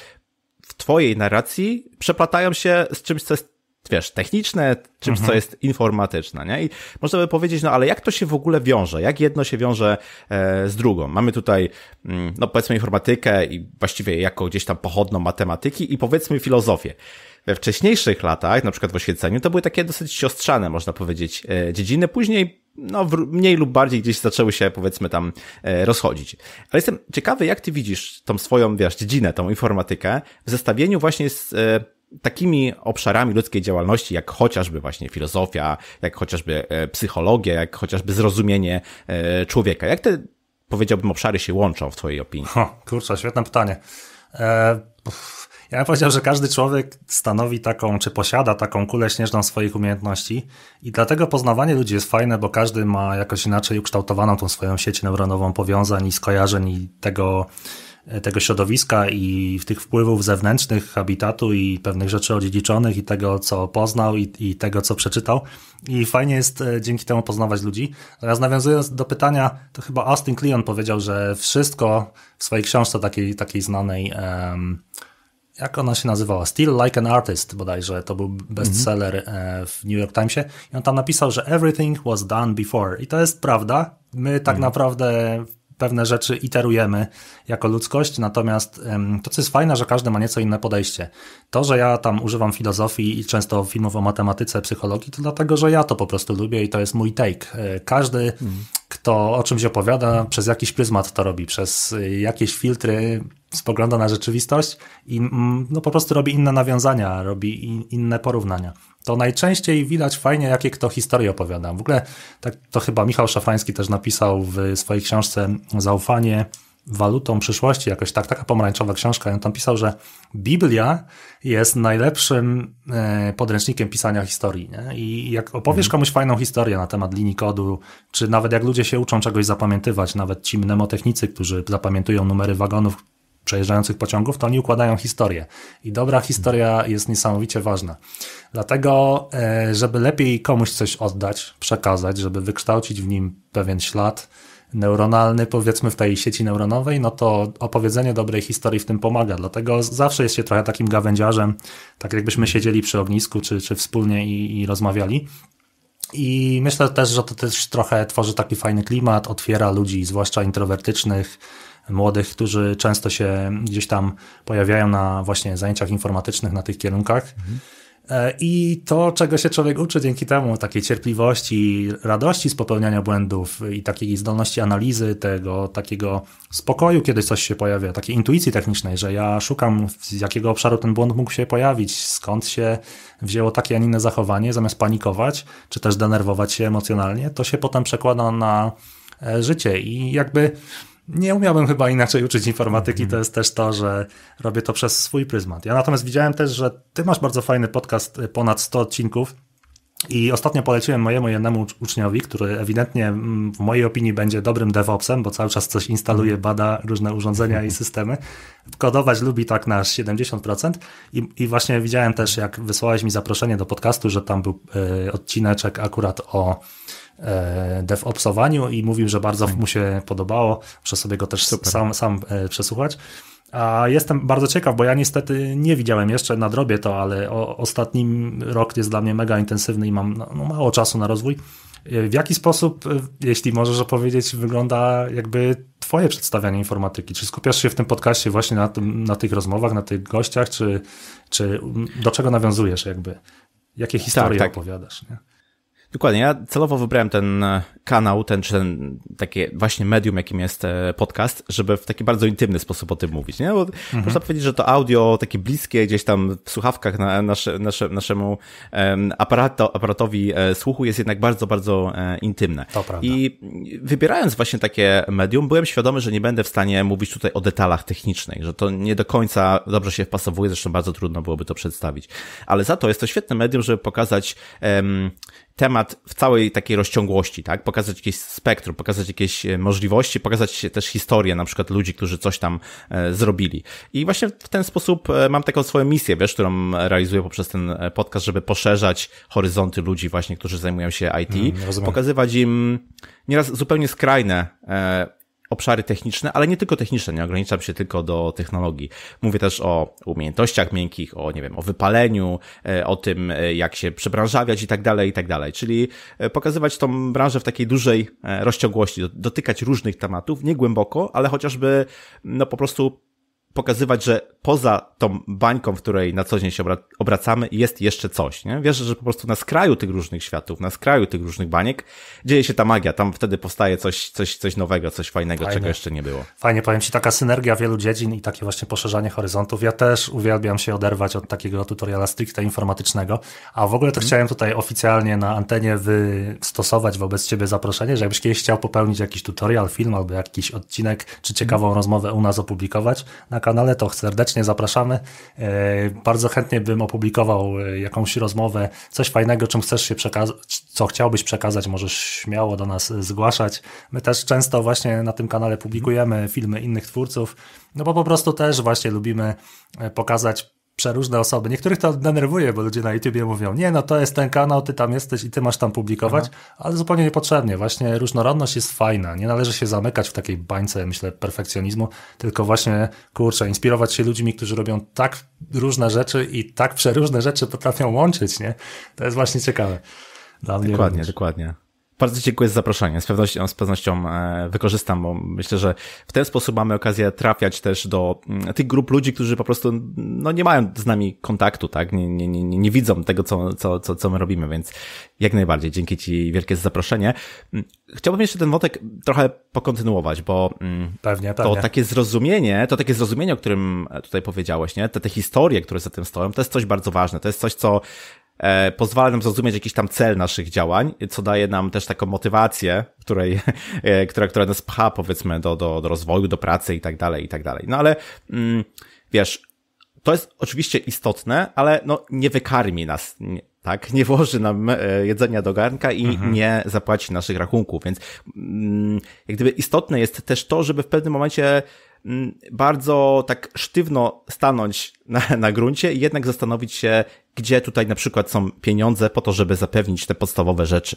w twojej narracji przeplatają się z czymś, co jest wiesz, techniczne, czymś, mhm. co jest informatyczne, nie? I można by powiedzieć, no ale jak to się w ogóle wiąże? Jak jedno się wiąże e, z drugą? Mamy tutaj, mm, no powiedzmy informatykę i właściwie jako gdzieś tam pochodną matematyki i powiedzmy filozofię. We wcześniejszych latach, na przykład w oświeceniu, to były takie dosyć siostrzane, można powiedzieć, e, dziedziny. Później no, mniej lub bardziej gdzieś zaczęły się, powiedzmy, tam e, rozchodzić. Ale jestem ciekawy, jak ty widzisz tą swoją, wiesz, dziedzinę, tą informatykę w zestawieniu właśnie z e, takimi obszarami ludzkiej działalności, jak chociażby właśnie filozofia, jak chociażby e, psychologia, jak chociażby zrozumienie e, człowieka. Jak te, powiedziałbym, obszary się łączą w Twojej opinii? Ho, kurczę, świetne pytanie. E, ja bym powiedział, że każdy człowiek stanowi taką, czy posiada taką kulę śnieżną swoich umiejętności i dlatego poznawanie ludzi jest fajne, bo każdy ma jakoś inaczej ukształtowaną tą swoją sieć neuronową powiązań i skojarzeń i tego, E, tego środowiska i tych wpływów zewnętrznych, habitatu i pewnych rzeczy odziedziczonych i tego, co poznał i, i tego, co przeczytał. I fajnie jest e, dzięki temu poznawać ludzi. Natomiast nawiązując do pytania, to chyba Austin Kleon powiedział, że wszystko w swojej książce takiej, takiej znanej, um, jak ona się nazywała? Still Like an Artist bodajże, to był bestseller mm -hmm. w New York Timesie. I on tam napisał, że everything was done before. I to jest prawda. My tak mm naprawdę pewne rzeczy iterujemy jako ludzkość, natomiast to, co jest fajne, że każdy ma nieco inne podejście. To, że ja tam używam filozofii i często filmów o matematyce, psychologii, to dlatego, że ja to po prostu lubię i to jest mój take. E, każdy, mhm. kto o czymś opowiada, przez jakiś pryzmat to robi, przez e, jakieś filtry spogląda na rzeczywistość i mm, no, po prostu robi inne nawiązania, robi inne porównania to najczęściej widać fajnie, jakie kto historie opowiada. W ogóle tak to chyba Michał Szafański też napisał w swojej książce Zaufanie walutą przyszłości, jakoś tak, taka pomarańczowa książka. On tam pisał, że Biblia jest najlepszym e, podręcznikiem pisania historii. Nie? I jak opowiesz mhm. komuś fajną historię na temat linii kodu, czy nawet jak ludzie się uczą czegoś zapamiętywać, nawet ci mnemotechnicy, którzy zapamiętują numery wagonów przejeżdżających pociągów, to oni układają historię. I dobra historia jest niesamowicie ważna. Dlatego, e, żeby lepiej komuś coś oddać, przekazać, żeby wykształcić w nim pewien ślad neuronalny, powiedzmy w tej sieci neuronowej, no to opowiedzenie dobrej historii w tym pomaga. Dlatego zawsze jest się trochę takim gawędziarzem, tak jakbyśmy siedzieli przy ognisku czy, czy wspólnie i, i rozmawiali. I myślę też, że to też trochę tworzy taki fajny klimat, otwiera ludzi, zwłaszcza introwertycznych, młodych, którzy często się gdzieś tam pojawiają na właśnie zajęciach informatycznych na tych kierunkach. Mhm E, I to, czego się człowiek uczy dzięki temu, takiej cierpliwości, radości z popełniania błędów i takiej zdolności analizy tego, takiego spokoju, kiedy coś się pojawia, takiej intuicji technicznej, że ja szukam, z jakiego obszaru ten błąd mógł się pojawić, skąd się wzięło takie, a inne zachowanie, zamiast panikować, czy też denerwować się emocjonalnie, to się potem przekłada na e, życie i jakby nie umiałbym chyba inaczej uczyć informatyki, mm to jest też to, że robię to przez swój pryzmat. Ja natomiast widziałem też, że ty masz bardzo fajny podcast, y, ponad 100 odcinków i ostatnio poleciłem mojemu jednemu uczniowi, który ewidentnie mm, w mojej opinii będzie dobrym DevOpsem, bo cały czas coś instaluje, mhm. bada różne urządzenia i systemy. Kodować lubi tak na 70% I, i właśnie widziałem też, jak wysłałeś mi zaproszenie do podcastu, że tam był y, odcineczek akurat o E, DevOpsowaniu i mówił, że bardzo mu się podobało. Muszę sobie go też Super. sam, sam e, przesłuchać. A jestem bardzo ciekaw, bo ja niestety nie widziałem jeszcze, na drobie to, ale o, ostatni rok jest dla mnie mega intensywny i mam no, no mało czasu na rozwój. E, w jaki sposób, jeśli możesz opowiedzieć, wygląda jakby twoje przedstawianie informatyki? Czy skupiasz się w tym podcaście właśnie na, tym, na tych rozmowach, na tych gościach, czy, czy do czego nawiązujesz jakby? Jakie historie tak, tak. opowiadasz? Nie? Dokładnie, ja celowo wybrałem ten e, kanał, ten, czy ten takie właśnie medium, jakim jest e, podcast, żeby w taki bardzo intymny sposób o tym mówić, nie? Bo mhm. można powiedzieć, że to audio takie bliskie gdzieś tam w słuchawkach na nasze, nasze, naszemu aparato, aparatowi e, słuchu jest jednak bardzo, bardzo intymne. To prawda. I wybierając właśnie takie medium, byłem świadomy, że nie będę w stanie mówić tutaj o detalach technicznych, że to nie do końca dobrze się wpasowuje, zresztą bardzo trudno byłoby to przedstawić. Ale za to jest to świetne medium, żeby pokazać um, temat w całej takiej rozciągłości, tak? Pokazać jakieś spektrum, pokazać jakieś e, możliwości, pokazać też historię na przykład ludzi, którzy coś tam e, zrobili. I właśnie w ten sposób e, mam taką swoją misję, wiesz, którą realizuję poprzez ten podcast, żeby poszerzać horyzonty ludzi właśnie, którzy zajmują się IT, mm, pokazywać im nieraz zupełnie skrajne obszary techniczne, ale nie tylko techniczne, nie ograniczam się tylko do technologii. Mówię też o umiejętnościach miękkich, o nie wiem, o wypaleniu, e, o tym, e, jak się przebranżawiać i tak dalej, i tak dalej. Czyli e, pokazywać tą branżę w takiej dużej rozciągłości, dotykać różnych tematów, nie głęboko, ale chociażby, no po prostu pokazywać, że poza tą bańką, w której na co dzień się obracamy, jest jeszcze coś. Nie? Wierzę, że po prostu na skraju tych różnych światów, na skraju tych różnych baniek dzieje się ta magia. Tam wtedy powstaje coś, coś, coś nowego, coś fajnego, czego jeszcze nie było. Fajnie, powiem Ci, taka synergia wielu dziedzin i takie właśnie poszerzanie horyzontów. Ja też uwielbiam się oderwać od takiego tutoriala stricte informatycznego, a w ogóle to hmm. chciałem tutaj oficjalnie na antenie wystosować wobec Ciebie zaproszenie, żebyś kiedyś chciał popełnić jakiś tutorial, film albo jakiś odcinek, czy ciekawą hmm. rozmowę u nas opublikować, na kanale, to serdecznie zapraszamy. E, bardzo chętnie bym opublikował e, jakąś rozmowę, coś fajnego, czym chcesz się przekazać, co chciałbyś przekazać, możesz śmiało do nas e, zgłaszać. My też często właśnie na tym kanale publikujemy filmy innych twórców, no bo po prostu też właśnie lubimy pokazać przeróżne osoby. Niektórych to denerwuje, bo ludzie na YouTubie mówią, nie no to jest ten kanał, ty tam jesteś i ty masz tam publikować, Aha. ale zupełnie niepotrzebnie. Właśnie różnorodność jest fajna. Nie należy się zamykać w takiej bańce, myślę, perfekcjonizmu, tylko właśnie, kurczę, inspirować się ludźmi, którzy robią tak różne rzeczy i tak przeróżne rzeczy potrafią łączyć, nie? To jest właśnie ciekawe. Dla mnie dokładnie, również. dokładnie. Bardzo dziękuję za zaproszenie. Z pewnością, z pewnością e, wykorzystam, bo myślę, że w ten sposób mamy okazję trafiać też do mm, tych grup ludzi, którzy po prostu no, nie mają z nami kontaktu, tak? Nie, nie, nie, nie widzą tego, co, co, co, co my robimy, więc jak najbardziej dzięki Ci wielkie zaproszenie. Mm, chciałbym jeszcze ten wątek trochę pokontynuować, bo mm, pewnie, to pewnie. takie zrozumienie, to takie zrozumienie, o którym tutaj powiedziałeś, nie? Te, te historie, które za tym stoją, to jest coś bardzo ważne. To jest coś, co E, pozwala nam zrozumieć jakiś tam cel naszych działań, co daje nam też taką motywację, której, *laughs* e, która, która nas pcha, powiedzmy, do, do, do rozwoju, do pracy i tak dalej, i tak dalej. No ale mm, wiesz, to jest oczywiście istotne, ale no, nie wykarmi nas tak? Nie włoży nam e, jedzenia do garnka i mhm. nie zapłaci naszych rachunków, więc mm, jak gdyby istotne jest też to, żeby w pewnym momencie mm, bardzo tak sztywno stanąć na, na gruncie i jednak zastanowić się, gdzie tutaj na przykład są pieniądze po to, żeby zapewnić te podstawowe rzeczy,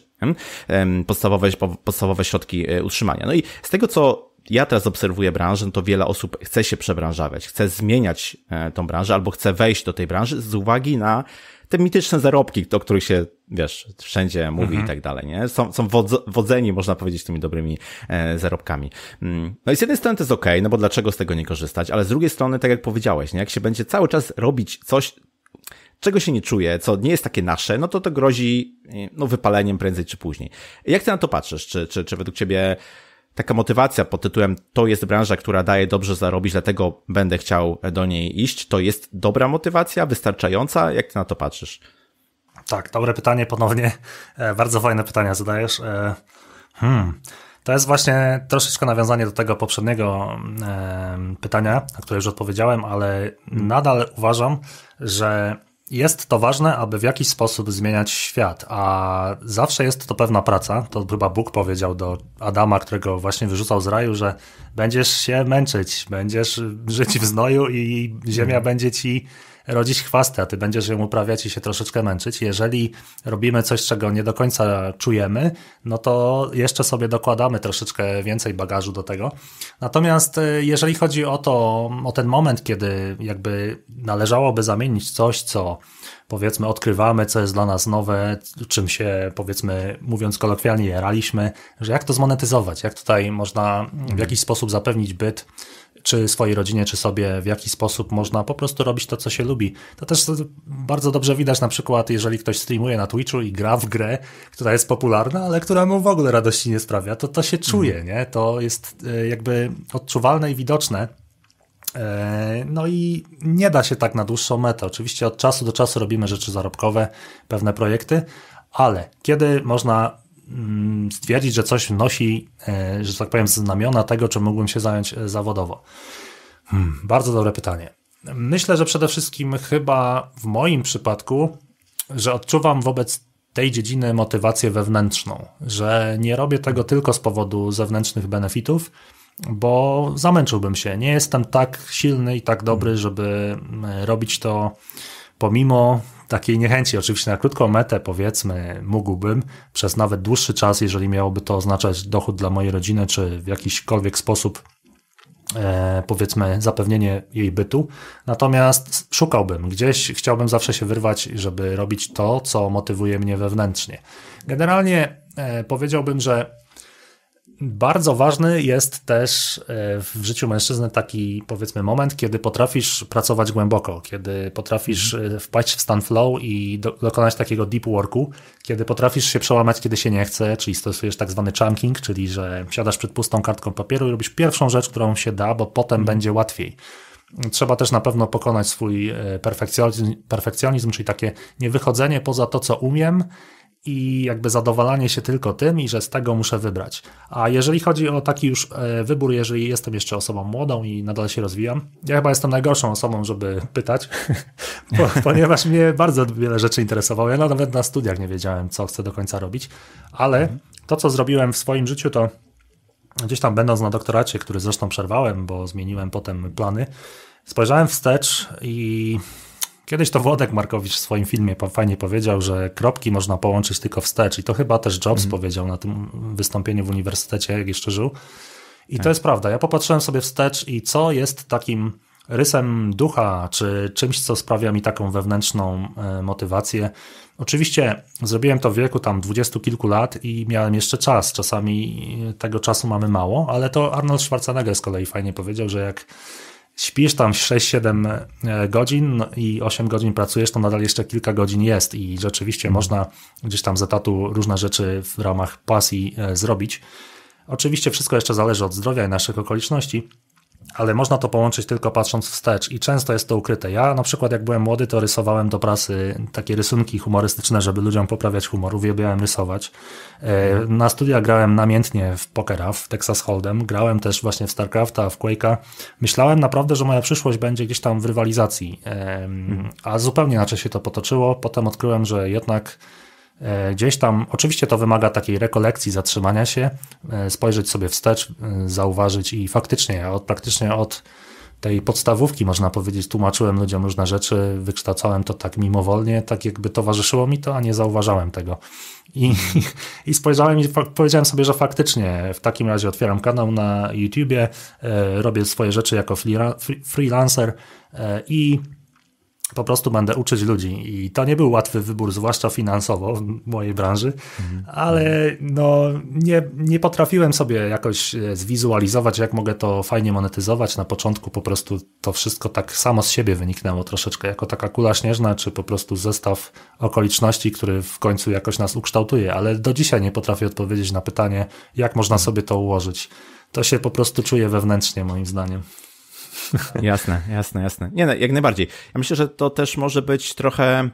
podstawowe, podstawowe środki e, utrzymania. No i z tego, co ja teraz obserwuję branżę, no to wiele osób chce się przebranżawiać, chce zmieniać e, tą branżę albo chce wejść do tej branży z uwagi na te mityczne zarobki, o których się, wiesz, wszędzie mówi mhm. i tak dalej, nie? Są, są wodzeni, można powiedzieć, tymi dobrymi e, zarobkami. Mm, no i z jednej strony to jest okej, okay, no bo dlaczego z tego nie korzystać, ale z drugiej strony, tak jak powiedziałeś, nie? Jak się będzie cały czas robić coś, czego się nie czuje, co nie jest takie nasze, no to to grozi e, no, wypaleniem prędzej czy później. Jak ty na to patrzysz? Czy, czy, czy według ciebie taka motywacja pod tytułem to jest branża, która daje dobrze zarobić, dlatego będę chciał do niej iść, to jest dobra motywacja, wystarczająca? Jak ty na to patrzysz? Tak, dobre pytanie ponownie. E, bardzo fajne pytania zadajesz. E, hmm. To jest właśnie troszeczkę nawiązanie do tego poprzedniego pytania, na które już odpowiedziałem, ale nadal uważam, że jest to ważne, aby w jakiś sposób zmieniać świat, a zawsze jest to pewna praca. To chyba Bóg powiedział do Adama, którego właśnie wyrzucał z raju, że będziesz się męczyć, będziesz żyć w znoju i ziemia mhm. będzie ci rodzić chwasty, a ty będziesz ją uprawiać i się troszeczkę męczyć. Jeżeli robimy coś, czego nie do końca czujemy, no to jeszcze sobie dokładamy troszeczkę więcej bagażu do tego. Natomiast y, jeżeli chodzi o to, o ten moment, kiedy jakby należałoby zamienić coś, co powiedzmy odkrywamy, co jest dla nas nowe, czym się powiedzmy, mówiąc kolokwialnie, jaraliśmy, że jak to zmonetyzować, jak tutaj można w jakiś sposób zapewnić byt czy swojej rodzinie, czy sobie, w jaki sposób można po prostu robić to, co się lubi. To też bardzo dobrze widać na przykład, jeżeli ktoś streamuje na Twitchu i gra w grę, która jest popularna, ale która mu w ogóle radości nie sprawia, to to się mhm. czuje, mm. nie? To jest e, jakby odczuwalne i widoczne. E, no i nie da się tak na dłuższą metę. Oczywiście od czasu do czasu robimy rzeczy zarobkowe, pewne projekty, ale kiedy można Mm, stwierdzić, że coś nosi, e, że tak powiem, znamiona tego, czym mógłbym się zająć e, zawodowo? Hmm, bardzo dobre pytanie. Myślę, że przede wszystkim chyba w moim przypadku, że odczuwam wobec tej dziedziny motywację wewnętrzną, że nie robię tego tylko z powodu zewnętrznych benefitów, bo zamęczyłbym się. Nie jestem tak silny i tak dobry, żeby mm, e, robić to pomimo takiej niechęci, oczywiście na krótką metę powiedzmy mógłbym, przez nawet dłuższy czas, jeżeli miałoby to oznaczać dochód dla mojej rodziny, czy w jakiśkolwiek sposób E, powiedzmy, zapewnienie jej bytu. Natomiast szukałbym gdzieś, chciałbym zawsze się wyrwać, żeby robić to, co motywuje mnie wewnętrznie. Generalnie e, powiedziałbym, że bardzo ważny jest też e, w życiu mężczyzny taki, powiedzmy, moment, kiedy potrafisz pracować głęboko, kiedy potrafisz mhm. e, wpaść w stan flow i do, dokonać takiego deep worku, kiedy potrafisz się przełamać, kiedy się nie chce, czyli stosujesz tak zwany chunking, czyli że siadasz przed pustą kartką papieru i robisz pierwszą rzecz, którą się da, bo potem mhm. będzie łatwiej. Trzeba też na pewno pokonać swój e, perfekcjonizm, perfekcjonizm czyli takie niewychodzenie poza to, co umiem, i jakby zadowalanie się tylko tym i że z tego muszę wybrać. A jeżeli chodzi o taki już e, wybór, jeżeli jestem jeszcze osobą młodą i nadal się rozwijam, ja chyba jestem najgorszą osobą, żeby pytać, *laughs* *laughs* ponieważ mnie bardzo wiele rzeczy interesowało. Ja nawet na studiach nie wiedziałem, co chcę do końca robić, ale mhm. to, co zrobiłem w swoim życiu, to gdzieś tam będąc na doktoracie, który zresztą przerwałem, bo zmieniłem potem plany, spojrzałem wstecz i Kiedyś to Włodek Markowicz w swoim filmie fajnie powiedział, że kropki można połączyć tylko wstecz i to chyba też Jobs mm. powiedział na tym wystąpieniu w uniwersytecie, jak jeszcze żył. I tak. to jest prawda. Ja popatrzyłem sobie wstecz i co jest takim rysem ducha, czy czymś, co sprawia mi taką wewnętrzną e, motywację. Oczywiście zrobiłem to w wieku tam dwudziestu kilku lat i miałem jeszcze czas. Czasami tego czasu mamy mało, ale to Arnold Schwarzenegger z kolei fajnie powiedział, że jak śpisz tam 6-7 e, godzin no i 8 godzin pracujesz, to nadal jeszcze kilka godzin jest i rzeczywiście mhm. można gdzieś tam z etatu różne rzeczy w ramach pasji e, zrobić. Oczywiście wszystko jeszcze zależy od zdrowia i naszych okoliczności, ale można to połączyć tylko patrząc wstecz i często jest to ukryte. Ja na przykład jak byłem młody, to rysowałem do prasy takie rysunki humorystyczne, żeby ludziom poprawiać humor, uwielbiałem rysować. E, na studia grałem namiętnie w pokera, w Texas Hold'em, grałem też właśnie w StarCrafta, w Quake'a. Myślałem naprawdę, że moja przyszłość będzie gdzieś tam w rywalizacji, e, a zupełnie inaczej się to potoczyło. Potem odkryłem, że jednak E, gdzieś tam, oczywiście to wymaga takiej rekolekcji, zatrzymania się, e, spojrzeć sobie wstecz, e, zauważyć i faktycznie od, praktycznie od tej podstawówki, można powiedzieć, tłumaczyłem ludziom różne rzeczy, wykształcałem to tak mimowolnie, tak jakby towarzyszyło mi to, a nie zauważałem tego. I, *laughs* i spojrzałem i powiedziałem sobie, że faktycznie w takim razie otwieram kanał na YouTubie, robię swoje rzeczy jako freelancer i po prostu będę uczyć ludzi. I to nie był łatwy wybór, zwłaszcza finansowo w mojej branży, mhm. ale no, nie, nie potrafiłem sobie jakoś e, zwizualizować, jak mogę to fajnie monetyzować. Na początku po prostu to wszystko tak samo z siebie wyniknęło troszeczkę, jako taka kula śnieżna, czy po prostu zestaw okoliczności, który w końcu jakoś nas ukształtuje, ale do dzisiaj nie potrafię odpowiedzieć na pytanie, jak można mhm. sobie to ułożyć. To się po prostu czuje wewnętrznie, moim zdaniem. *laughs* Jasne, jasne, jasne. Nie, no, jak najbardziej. Ja myślę, że to też może być trochę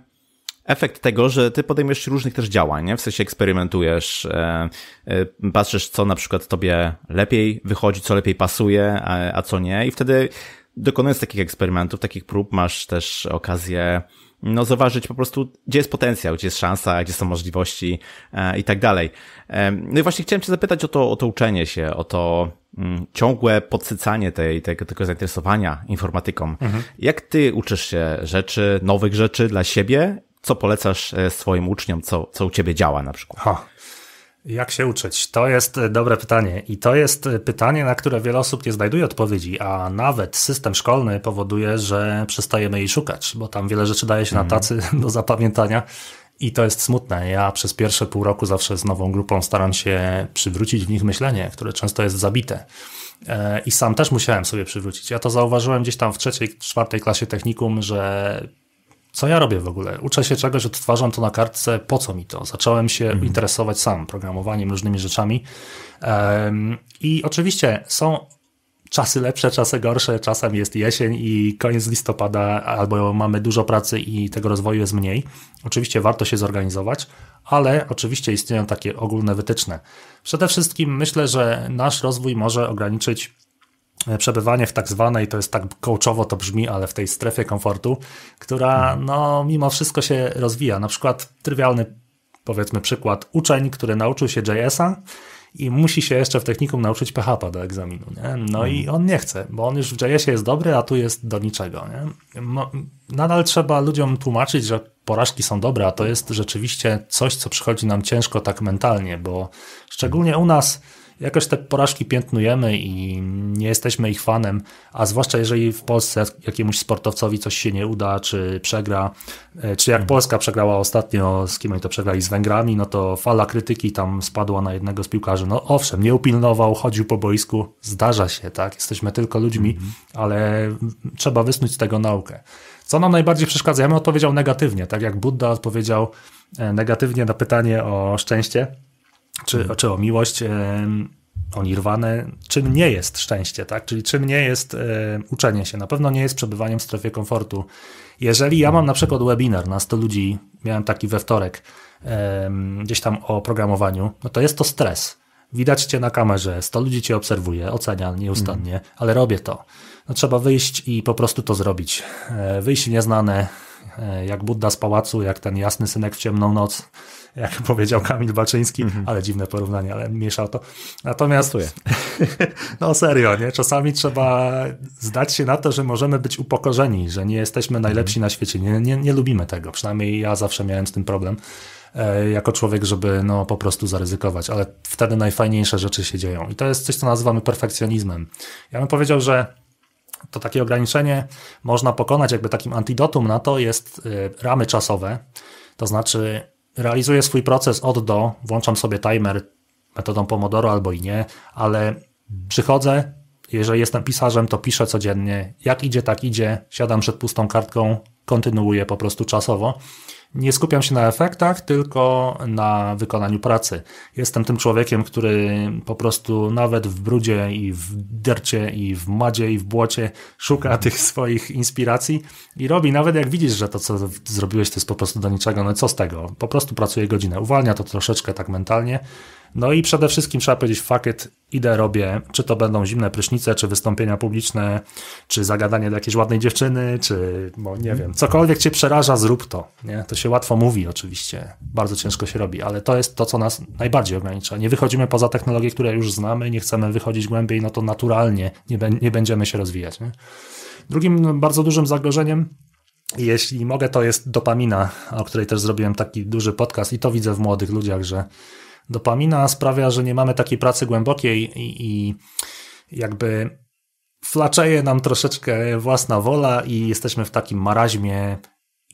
efekt tego, że ty podejmujesz różnych też działań, nie? w sensie eksperymentujesz, e, e, patrzysz, co na przykład tobie lepiej wychodzi, co lepiej pasuje, a, a co nie, i wtedy dokonując takich eksperymentów, takich prób, masz też okazję no, zauważyć po prostu, gdzie jest potencjał, gdzie jest szansa, gdzie są możliwości e, i tak dalej. E, no i właśnie chciałem Cię zapytać o to, o to uczenie się, o to mm, ciągłe podsycanie tej, tego, tego zainteresowania informatyką. Mhm. Jak Ty uczysz się rzeczy, nowych rzeczy dla siebie? Co polecasz e, swoim uczniom, co, co u Ciebie działa na przykład? Ha. Jak się uczyć? To jest e, dobre pytanie i to jest e, pytanie, na które wiele osób nie znajduje odpowiedzi, a nawet system szkolny powoduje, że przestajemy jej szukać, bo tam wiele rzeczy daje się mm. na mhm. tacy *laughs* do zapamiętania i to jest smutne. Ja przez pierwsze pół roku zawsze z nową grupą staram się przywrócić w nich myślenie, które często jest zabite. E, I sam też musiałem sobie przywrócić. Ja to zauważyłem gdzieś tam w trzeciej, czwartej klasie technikum, że co ja robię w ogóle? Uczę się czegoś, odtwarzam to na kartce, po co mi to? Zacząłem się mhm. interesować sam programowaniem, różnymi rzeczami. Um, I oczywiście są czasy lepsze, czasy gorsze, czasem jest jesień i koniec listopada, albo mamy dużo pracy i tego rozwoju jest mniej. Oczywiście warto się zorganizować, ale oczywiście istnieją takie ogólne wytyczne. Przede wszystkim myślę, że nasz rozwój może ograniczyć E, przebywanie w tak zwanej, to jest tak coachowo to brzmi, ale w tej strefie komfortu, która mhm. no mimo wszystko się rozwija. Na przykład trywialny powiedzmy przykład uczeń, który nauczył się JS-a i musi się jeszcze w technikum nauczyć PHP do egzaminu. Nie? No mhm. i on nie chce, bo on już w JS-ie jest dobry, a tu jest do niczego. Nie? Nadal trzeba ludziom tłumaczyć, że porażki są dobre, a to jest rzeczywiście coś, co przychodzi nam ciężko tak mentalnie, bo szczególnie u nas jakoś te porażki piętnujemy i nie jesteśmy ich fanem, a zwłaszcza jeżeli w Polsce jakiemuś sportowcowi coś się nie uda, czy przegra, e, czy jak mhm. Polska przegrała ostatnio, z kim oni to przegrali, z Węgrami, no to fala krytyki tam spadła na jednego z piłkarzy. No owszem, nie upilnował, chodził po boisku, zdarza się, tak? Jesteśmy tylko ludźmi, mhm. ale trzeba wysnuć z tego naukę. Co nam najbardziej przeszkadza? Ja bym odpowiedział negatywnie, tak jak Buddha odpowiedział e, negatywnie na pytanie o szczęście czy, mhm. czy o miłość, o nirwanę, czym nie jest szczęście, tak? Czyli czym nie jest uczenie się. Na pewno nie jest przebywaniem w strefie komfortu. Jeżeli ja mam na przykład webinar na 100 ludzi, miałem taki we wtorek, gdzieś tam o programowaniu, no to jest to stres. Widać cię na kamerze, 100 ludzi cię obserwuje, ocenia nieustannie, mhm. ale robię to. No, trzeba wyjść i po prostu to zrobić. E, wyjść nieznane, e, jak Budda z pałacu, jak ten jasny synek w ciemną noc jak powiedział Kamil Baczyński, mm -hmm. ale dziwne porównanie, ale mniejsza o to. Natomiast, *laughs* no serio, nie? czasami trzeba zdać się na to, że możemy być upokorzeni, że nie jesteśmy mhm. najlepsi mm -hmm. na świecie, nie, nie, nie lubimy tego, przynajmniej ja zawsze miałem z tym problem e, jako człowiek, żeby no, po prostu zaryzykować, ale wtedy najfajniejsze rzeczy się dzieją. I to jest coś, co nazywamy perfekcjonizmem. Ja bym powiedział, że to takie ograniczenie można pokonać, jakby takim antidotum na to jest e, ramy czasowe. To znaczy, realizuję swój proces od do, włączam sobie timer metodą Pomodoro albo i nie, ale przychodzę, jeżeli jestem pisarzem, to piszę codziennie. Jak idzie, tak idzie, siadam przed pustą kartką, kontynuuję po prostu czasowo nie skupiam się na efektach, tylko na wykonaniu pracy. Jestem tym człowiekiem, który po prostu nawet w brudzie i w dercie i w madzie i w błocie szuka mhm. tych swoich inspiracji i robi, nawet jak widzisz, że to, co zrobiłeś, to jest po prostu do niczego, no co z tego? Po prostu pracuje godzinę, uwalnia to troszeczkę tak mentalnie, no i przede wszystkim trzeba powiedzieć, fuck it, idę, robię, czy to będą zimne prysznice, czy wystąpienia publiczne, czy zagadanie do jakiejś ładnej dziewczyny, czy bo nie mhm. wiem, cokolwiek cię przeraża, zrób to. Nie? To się łatwo mówi oczywiście, bardzo ciężko się robi, ale to jest to, co nas najbardziej ogranicza. Nie wychodzimy poza technologie, które już znamy, nie chcemy wychodzić głębiej, no to naturalnie nie, nie będziemy się rozwijać. Nie? Drugim no, bardzo dużym zagrożeniem jeśli mogę, to jest dopamina, o której też zrobiłem taki duży podcast i to widzę w młodych ludziach, że Dopamina sprawia, że nie mamy takiej pracy głębokiej i, i jakby flaczeje nam troszeczkę własna wola i jesteśmy w takim maraźmie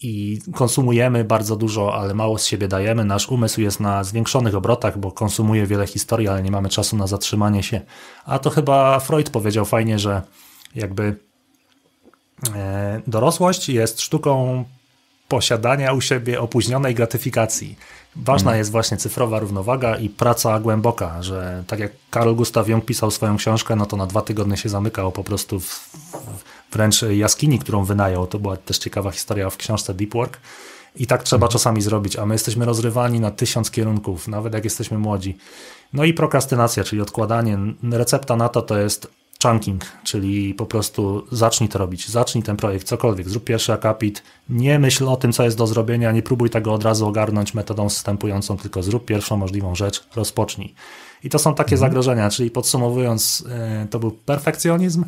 i konsumujemy bardzo dużo, ale mało z siebie dajemy. Nasz umysł jest na zwiększonych obrotach, bo konsumuje wiele historii, ale nie mamy czasu na zatrzymanie się. A to chyba Freud powiedział fajnie, że jakby e, dorosłość jest sztuką posiadania u siebie opóźnionej gratyfikacji. Ważna mhm. jest właśnie cyfrowa równowaga i praca głęboka, że tak jak Karol Gustaw Jung pisał swoją książkę, no to na dwa tygodnie się zamykał po prostu w, wręcz jaskini, którą wynajął. To była też ciekawa historia w książce Deep Work. I tak trzeba hmm. czasami zrobić, a my jesteśmy rozrywani na tysiąc kierunków, nawet jak jesteśmy młodzi. No i prokrastynacja, czyli odkładanie. Recepta na to to jest chunking, czyli po prostu zacznij to robić, zacznij ten projekt, cokolwiek, zrób pierwszy akapit, nie myśl o tym, co jest do zrobienia, nie próbuj tego od razu ogarnąć metodą wstępującą, tylko zrób pierwszą możliwą rzecz, rozpocznij. I to są takie mhm. zagrożenia, czyli podsumowując, e, to był perfekcjonizm,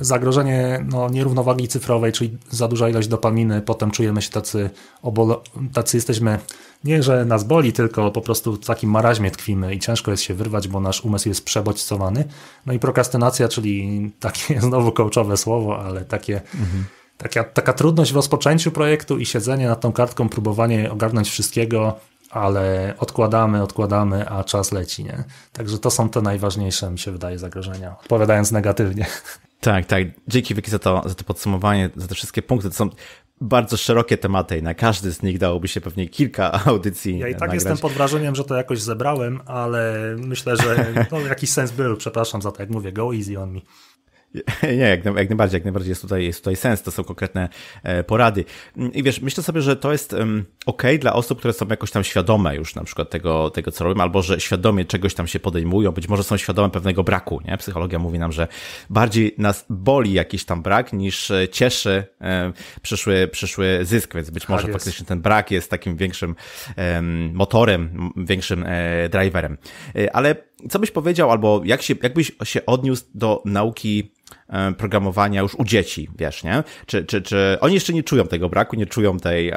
zagrożenie no, nierównowagi cyfrowej, czyli za duża ilość dopaminy, potem czujemy się tacy, obolo, tacy jesteśmy, nie że nas boli, tylko po prostu w takim maraźmie tkwimy i ciężko jest się wyrwać, bo nasz umysł jest przebodźcowany. No i prokrastynacja, czyli takie *laughs* znowu kołczowe słowo, ale takie... Mhm. Taka, taka trudność w rozpoczęciu projektu i siedzenie nad tą kartką, próbowanie ogarnąć wszystkiego, ale odkładamy, odkładamy, a czas leci, nie? Także to są te najważniejsze, mi się wydaje, zagrożenia, odpowiadając negatywnie. *laughs* Tak, tak. Dzięki Wiki za to, za to podsumowanie, za te wszystkie punkty. To są bardzo szerokie tematy i na każdy z nich dałoby się pewnie kilka *laughs* audycji. Ja i tak nagrać. jestem pod wrażeniem, że to jakoś zebrałem, ale myślę, że no, jakiś sens był. Przepraszam za to, jak mówię, go easy on me. *laughs* Nie, jak, jak najbardziej, jak najbardziej jest tutaj, jest tutaj sens, to są konkretne e, porady. Mm, I wiesz, myślę sobie, że to jest ok dla osób, które są jakoś tam świadome już na przykład tego, tego co robią, albo że świadomie czegoś tam się podejmują, być może są świadome pewnego braku, nie? Psychologia mówi nam, że bardziej nas boli jakiś tam brak niż e, cieszy e, przyszły, przyszły zysk, więc być tak może tak faktycznie ten brak jest takim większym motorem, większym driverem. Ale co byś powiedział, albo jak się, jakbyś się odniósł do nauki e, programowania już u dzieci, wiesz, nie? Czy, czy, czy oni jeszcze nie czują tego braku, nie czują tej,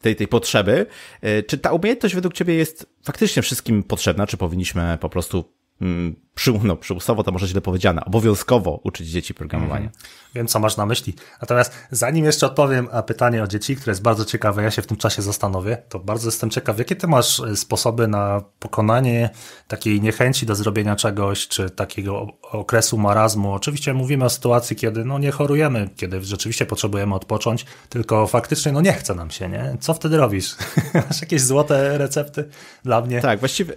tej, tej potrzeby? E, czy ta umiejętność według ciebie jest faktycznie wszystkim potrzebna, czy powinniśmy po prostu Mm, przy, no, przymusowo to może źle powiedziane, obowiązkowo uczyć dzieci programowania. Mhm. Wiem, co masz na myśli. Natomiast zanim jeszcze odpowiem na pytanie o dzieci, które jest bardzo ciekawe, ja się w tym czasie zastanowię, to bardzo jestem ciekaw, jakie ty masz e, sposoby na pokonanie takiej niechęci do zrobienia czegoś, czy takiego okresu marazmu. Oczywiście mówimy o sytuacji, kiedy no, nie chorujemy, kiedy rzeczywiście potrzebujemy odpocząć, tylko faktycznie no, nie chce nam się, nie? Co wtedy robisz? *laughs* masz jakieś złote recepty dla mnie? Tak, właściwie...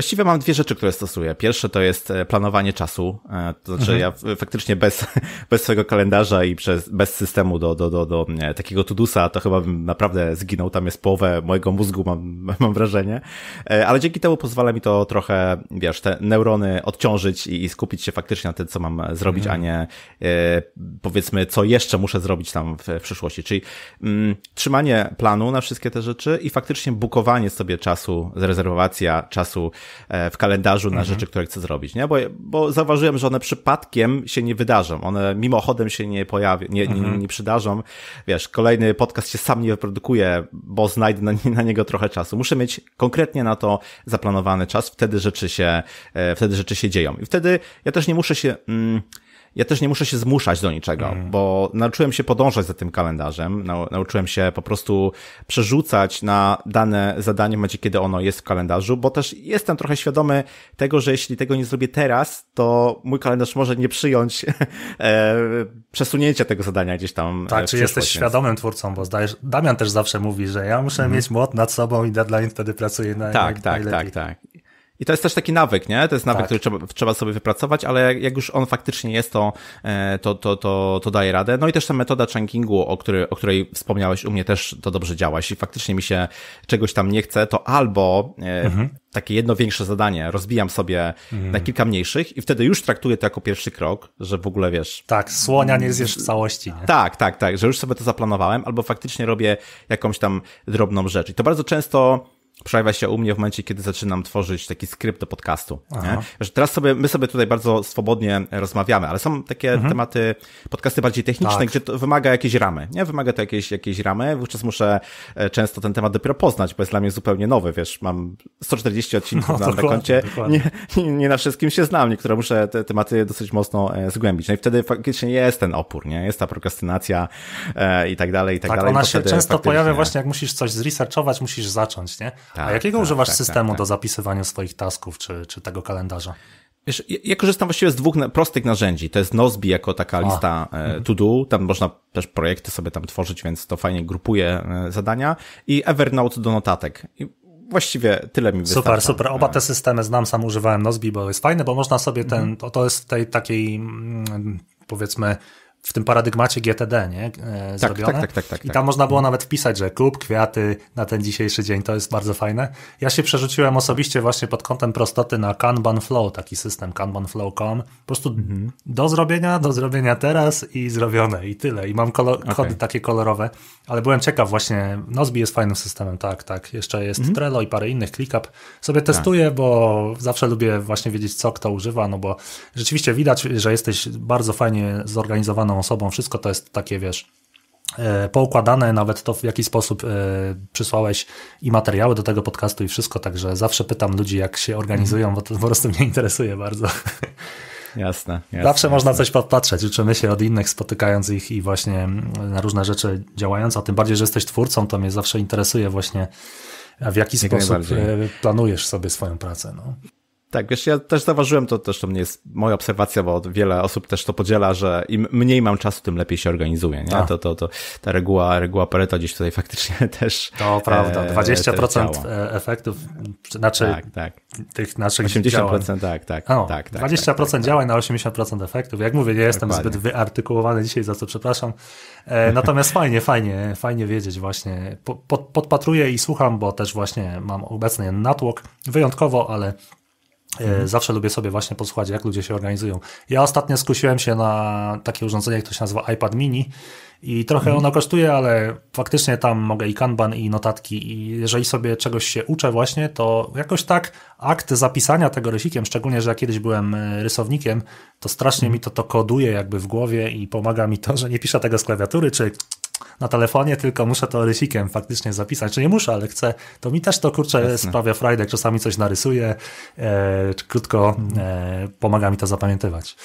Właściwie mam dwie rzeczy, które stosuję. Pierwsze to jest e, planowanie czasu. E, to znaczy, mhm. ja faktycznie bez, *laughs* bez swojego kalendarza i przez, bez systemu do, do, do, do e, takiego tudusa, to chyba bym naprawdę zginął. Tam jest połowę mojego mózgu, mam, *laughs* mam wrażenie. Ale dzięki temu pozwala mi to trochę, wiesz, te neurony odciążyć i, i skupić się faktycznie na tym, co mam zrobić, mhm. a nie e, powiedzmy, co jeszcze muszę zrobić tam w, w przyszłości. Czyli mm, trzymanie planu na wszystkie te rzeczy i faktycznie bukowanie sobie czasu, rezerwacja czasu E, w kalendarzu na mhm. rzeczy, które chcę zrobić, nie? Bo, bo zauważyłem, że one przypadkiem się nie wydarzą, one mimochodem się nie pojawią, nie, mhm. nie, nie przydarzą. Wiesz, kolejny podcast się sam nie wyprodukuje, bo znajdę na, *laughs* na niego trochę czasu. Muszę mieć konkretnie na to zaplanowany czas, wtedy rzeczy się, e, wtedy rzeczy się dzieją. I wtedy ja też nie muszę się... Mm, ja też nie muszę się zmuszać do niczego, mm. bo nauczyłem się podążać za tym kalendarzem, nauczyłem się po prostu przerzucać na dane zadanie w momencie, kiedy ono jest w kalendarzu, bo też jestem trochę świadomy tego, że jeśli tego nie zrobię teraz, to mój kalendarz może nie przyjąć *laughs* e, przesunięcia tego zadania gdzieś tam. E, tak, czy jesteś więc. świadomym twórcą, bo zdajesz, Damian też zawsze mówi, że ja muszę mm. mieć młot nad sobą i deadline wtedy pracuje na Tak, tak, najlepiej. tak, tak. I to jest też taki nawyk, nie? To jest nawyk, tak. który trzeba, trzeba, sobie wypracować, ale jak już on faktycznie jest, to, e, to, to, to, to daje radę. No i też ta metoda chunkingu, o, który, o której wspomniałeś u mnie też to dobrze działa. Jeśli faktycznie mi się czegoś tam nie chce, to albo e, mhm. takie jedno większe zadanie rozbijam sobie mhm. na kilka mniejszych i wtedy już traktuję to jako pierwszy krok, że w ogóle wiesz. Tak, słonia nie zjesz w całości. Nie? Tak, tak, tak, że już sobie to zaplanowałem, albo faktycznie robię jakąś tam drobną rzecz. I to bardzo często przejawia się u mnie w momencie, kiedy zaczynam tworzyć taki skrypt do podcastu. Teraz sobie, my sobie tutaj bardzo swobodnie rozmawiamy, ale są takie mhm. tematy, podcasty bardziej techniczne, tak. gdzie to wymaga jakiejś ramy, nie? Wymaga to jakiejś, jakiejś ramy, wówczas muszę e, często ten temat dopiero poznać, bo jest dla mnie zupełnie nowy, wiesz, mam 140 odcinków no, na, koncie, nie, nie, na wszystkim się znam, niektóre muszę te tematy dosyć mocno e, zgłębić. No i wtedy faktycznie jest ten opór, nie? Jest ta prokrastynacja e, i tak dalej, i tak, tak dalej. Ona się często pojawia właśnie, jak musisz coś zresearchować, musisz zacząć, nie? Tak, A jakiego tak, używasz tak, systemu tak, do tak. zapisywania swoich tasków czy, czy tego kalendarza? Wiesz, ja korzystam właściwie z dwóch prostych narzędzi. To jest Nozbi jako taka A. lista e, mhm. to do. Tam można też projekty sobie tam tworzyć, więc to fajnie grupuje e, zadania. I Evernote do notatek. I właściwie tyle mi wystarcza. Super, super. Oba e. te systemy znam, sam używałem Nozbi, bo jest fajny, bo można sobie ten, mhm. to, to jest tej takiej, mm, powiedzmy, w tym paradygmacie GTD, nie? E, tak, tak, zrobione. Tak, tak, tak, tak, I tam można było nawet wpisać, że klub, kwiaty na ten dzisiejszy dzień, to jest bardzo fajne. Ja się przerzuciłem osobiście właśnie pod kątem prostoty na Kanban Flow, taki system kanbanflow.com. Po prostu mhm. do zrobienia, do zrobienia teraz i zrobione i tyle. I mam kolor, okay. kody takie kolorowe, ale byłem ciekaw właśnie, Nozbi jest fajnym systemem, tak, tak. Jeszcze jest mhm. Trello i parę innych, ClickUp. Sobie testuję, tak. bo zawsze lubię właśnie wiedzieć, co kto używa, no bo rzeczywiście widać, że jesteś bardzo fajnie zorganizowany daną osobą, wszystko to jest takie, wiesz, e, poukładane, nawet to w jaki sposób e, przysłałeś i materiały do tego podcastu i wszystko, także zawsze pytam ludzi, jak się organizują, bo to po prostu mnie interesuje bardzo. Jasne. jasne zawsze jasne. można coś podpatrzeć, uczymy się od innych, spotykając ich i właśnie mm, na różne rzeczy działając, a tym bardziej, że jesteś twórcą, to mnie zawsze interesuje właśnie w jaki sposób e, planujesz sobie swoją pracę. No. Tak, wiesz, ja też zauważyłem, to też to mnie jest moja obserwacja, bo wiele osób też to podziela, że im mniej mam czasu, tym lepiej się organizuję, nie? Tak. To, to, to, ta reguła, reguła Pareto gdzieś tutaj faktycznie *laughs* też. To prawda, 20% e, e, efektów, znaczy tak, tak. tych naszych 80%, działań. tak, tak, tak, tak. 20% tak, tak, działań tak. na 80% efektów. Jak mówię, nie jestem Dokładnie. zbyt wyartykułowany dzisiaj, za co przepraszam. E, natomiast fajnie, fajnie, fajnie wiedzieć właśnie. Pod, podpatruję i słucham, bo też właśnie mam obecnie natłok, wyjątkowo, ale Mhm. Zawsze lubię sobie właśnie posłuchać, jak ludzie się organizują. Ja ostatnio skusiłem się na takie urządzenie, które się nazywa iPad Mini i trochę mhm. ono kosztuje, ale faktycznie tam mogę i kanban, i notatki i jeżeli sobie czegoś się uczę właśnie, to jakoś tak akt zapisania tego rysikiem, szczególnie, że ja kiedyś byłem e, rysownikiem, to strasznie mhm. mi to to koduje jakby w głowie i pomaga mi to, że nie piszę tego z klawiatury, czy na telefonie, tylko muszę to rysikiem faktycznie zapisać. Czy nie muszę, ale chcę, to mi też to kurczę Jasne. sprawia frajdę. Czasami coś narysuję, e, krótko e, pomaga mi to zapamiętywać.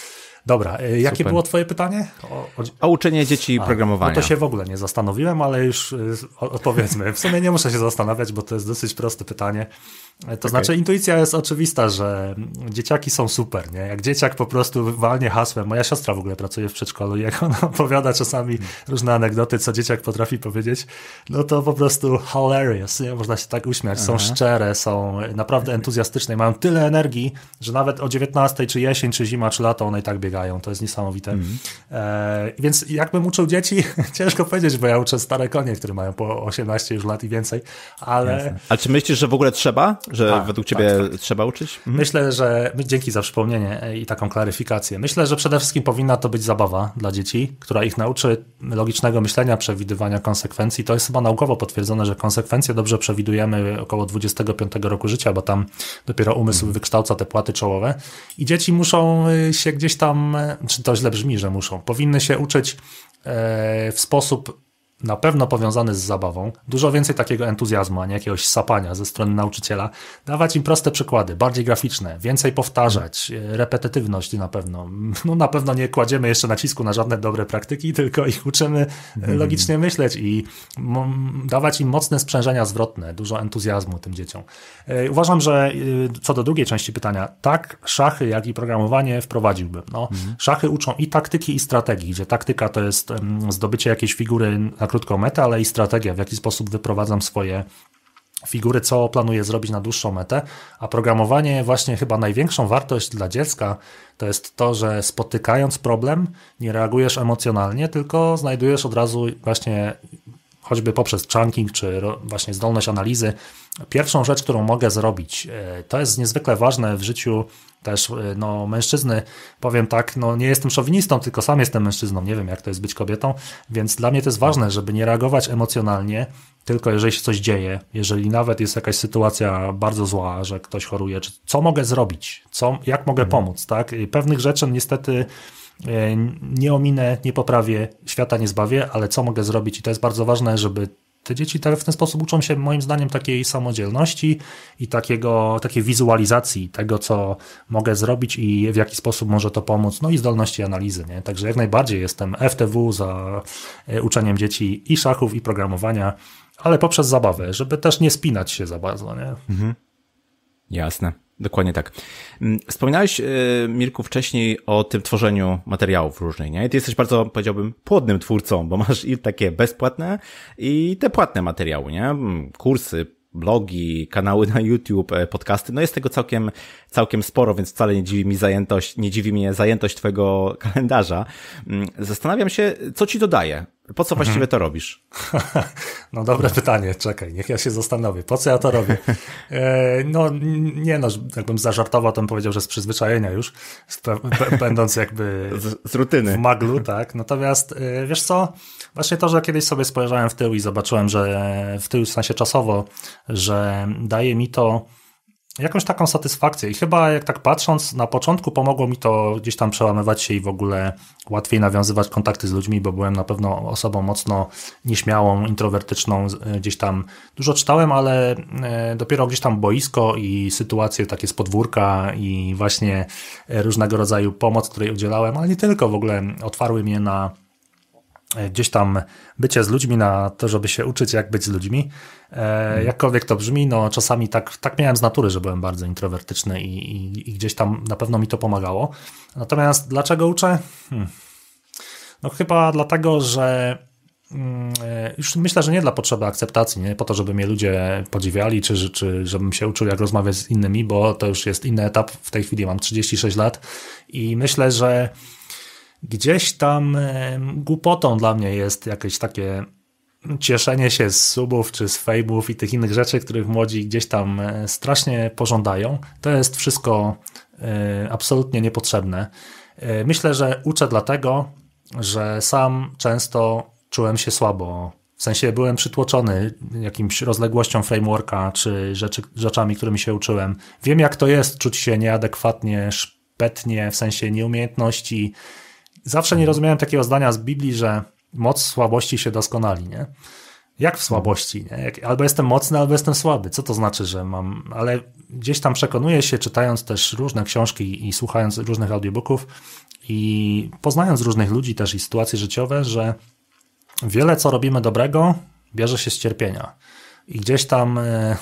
Dobra, e, jakie Super. było Twoje pytanie? O, o... o uczenie dzieci A, programowania. No to się w ogóle nie zastanowiłem, ale już e, odpowiedzmy. W sumie nie muszę się zastanawiać, bo to jest dosyć proste pytanie. To okay. znaczy, intuicja jest oczywista, że dzieciaki są super, nie? Jak dzieciak po prostu walnie hasłem, moja siostra w ogóle pracuje w przedszkolu i jak ona *laughs* opowiada czasami hmm. różne anegdoty, co dzieciak potrafi powiedzieć, no to po prostu hilarious, nie? Można się tak uśmiać. Są szczere, są naprawdę entuzjastyczne i mają tyle energii, że nawet o 19, czy jesień, czy zima, czy lato one i tak biegają. To jest niesamowite. Mm e, więc jakbym uczył dzieci, *laughs* ciężko powiedzieć, bo ja uczę stare konie, które mają po 18 już lat i więcej, ale... Jasne. A czy myślisz, że w ogóle trzeba? Że tak, według tak, ciebie tak, tak. trzeba uczyć? Mhm. Myślę, że dzięki za przypomnienie e, i taką klaryfikację. Myślę, że przede wszystkim powinna to być zabawa dla dzieci, która ich nauczy logicznego myślenia, przewidywania konsekwencji. To jest chyba naukowo potwierdzone, że konsekwencje dobrze przewidujemy około 25 roku życia, bo tam dopiero umysł mhm. wykształca te płaty czołowe. I dzieci muszą e, się gdzieś tam, e, czy to źle brzmi, że muszą, powinny się uczyć w sposób na pewno powiązany z zabawą, dużo więcej takiego entuzjazmu, a nie jakiegoś sapania ze strony nauczyciela, dawać im proste przykłady, bardziej graficzne, więcej powtarzać, e, repetytywność na pewno. *laughs* No na pewno nie kładziemy jeszcze nacisku na żadne dobre praktyki, *laughs* tylko ich uczymy mhm. logicznie myśleć i dawać im mocne sprzężenia zwrotne, dużo entuzjazmu tym dzieciom. E, uważam, że e, co do drugiej części pytania, tak szachy, jak i programowanie wprowadziłbym. No, mhm. Szachy uczą i taktyki, i strategii, gdzie taktyka to jest zdobycie jakiejś figury na krótką metę, ale i strategia, w jaki sposób wyprowadzam swoje figury, co planuję zrobić na dłuższą metę, a programowanie właśnie chyba największą wartość dla dziecka to jest to, że spotykając problem nie reagujesz emocjonalnie, tylko znajdujesz od razu właśnie choćby poprzez chunking czy właśnie zdolność analizy, pierwszą rzecz, którą mogę zrobić, e, to jest niezwykle ważne w życiu też e, no, mężczyzny, powiem tak, no nie jestem szowinistą, tylko sam jestem mężczyzną, nie wiem jak to jest być kobietą, więc dla mnie to jest ważne, żeby nie reagować emocjonalnie, tylko jeżeli się coś dzieje, jeżeli nawet jest jakaś sytuacja bardzo zła, że ktoś choruje, czy co mogę zrobić, co, jak mogę mhm. pomóc, tak? Pewnych rzeczy niestety e, nie ominę, nie poprawię, świata nie zbawię, ale co mogę zrobić i to jest bardzo ważne, żeby te dzieci w ten sposób uczą się, moim zdaniem, takiej samodzielności i takiego, takiej wizualizacji tego, co mogę zrobić i w jaki sposób może to pomóc, no i zdolności analizy. Nie? Także jak najbardziej jestem FTW za e, uczeniem dzieci i szachów, i programowania, ale poprzez zabawę, żeby też nie spinać się za bardzo. Nie? Mhm. Jasne. Dokładnie tak. Mm, wspominałeś, e, Mirku, wcześniej o tym tworzeniu materiałów różnych, nie? Ty jesteś bardzo, powiedziałbym, płodnym twórcą, bo masz i takie bezpłatne, i te płatne materiały, nie? Mm, kursy, blogi, kanały na YouTube, e, podcasty. No jest tego całkiem, całkiem sporo, więc wcale nie dziwi mi zajętość, nie dziwi mnie zajętość twojego *laughs* kalendarza. Mm, zastanawiam się, co ci dodaje po co właściwie mhm. to robisz? *laughs* No dobre pytanie, czekaj, niech ja się zastanowię. Po co ja to robię? E, no nie no, jakbym zażartował, to bym powiedział, że z przyzwyczajenia już, *laughs* będąc jakby... Z, z, rutyny. W maglu, tak. Natomiast e, wiesz co, właśnie to, że kiedyś sobie spojrzałem w tył i zobaczyłem, że e, w tył w sensie czasowo, że daje mi to jakąś taką satysfakcję. I chyba jak tak patrząc, na początku pomogło mi to gdzieś tam przełamywać się i w ogóle łatwiej nawiązywać kontakty z ludźmi, bo byłem na pewno osobą mocno nieśmiałą, introwertyczną, e, gdzieś tam dużo czytałem, ale e, dopiero gdzieś tam boisko i sytuacje takie z podwórka i właśnie e, różnego rodzaju pomoc, której udzielałem, ale nie tylko w ogóle otwarły mnie na E, gdzieś tam bycie z ludźmi, na to, żeby się uczyć, jak być z ludźmi. E, mhm. jakkolwiek to brzmi, no czasami tak, tak miałem z natury, że byłem bardzo introwertyczny i, i, i gdzieś tam na pewno mi to pomagało. Natomiast dlaczego uczę? Hmm. No chyba dlatego, że mm, e, już myślę, że nie dla potrzeby akceptacji, nie po to, żeby mnie ludzie podziwiali, czy, czy żebym się uczył, jak rozmawiać z innymi, bo to już jest inny etap. W tej chwili mam 36 lat i myślę, że gdzieś tam e, głupotą dla mnie jest jakieś takie cieszenie się z subów czy z fejmów i tych innych rzeczy, których młodzi gdzieś tam e, strasznie pożądają. To jest wszystko e, absolutnie niepotrzebne. Myślę, że uczę dlatego, że sam często czułem się słabo. W sensie byłem przytłoczony jakimś rozległością frameworka czy rzeczy, rzeczami, którymi się uczyłem. Wiem, jak to jest czuć się nieadekwatnie, szpetnie, w sensie nieumiejętności zawsze nie rozumiałem takiego zdania z Biblii, że moc słabości się doskonali, nie? Jak w słabości, nie? Jak, albo jestem mocny, albo jestem słaby. Co to znaczy, że mam... Ale gdzieś tam przekonuję się, czytając też różne książki i słuchając różnych audiobooków i poznając różnych ludzi też i sytuacje życiowe, że wiele, co robimy dobrego, bierze się z cierpienia. I gdzieś tam... E,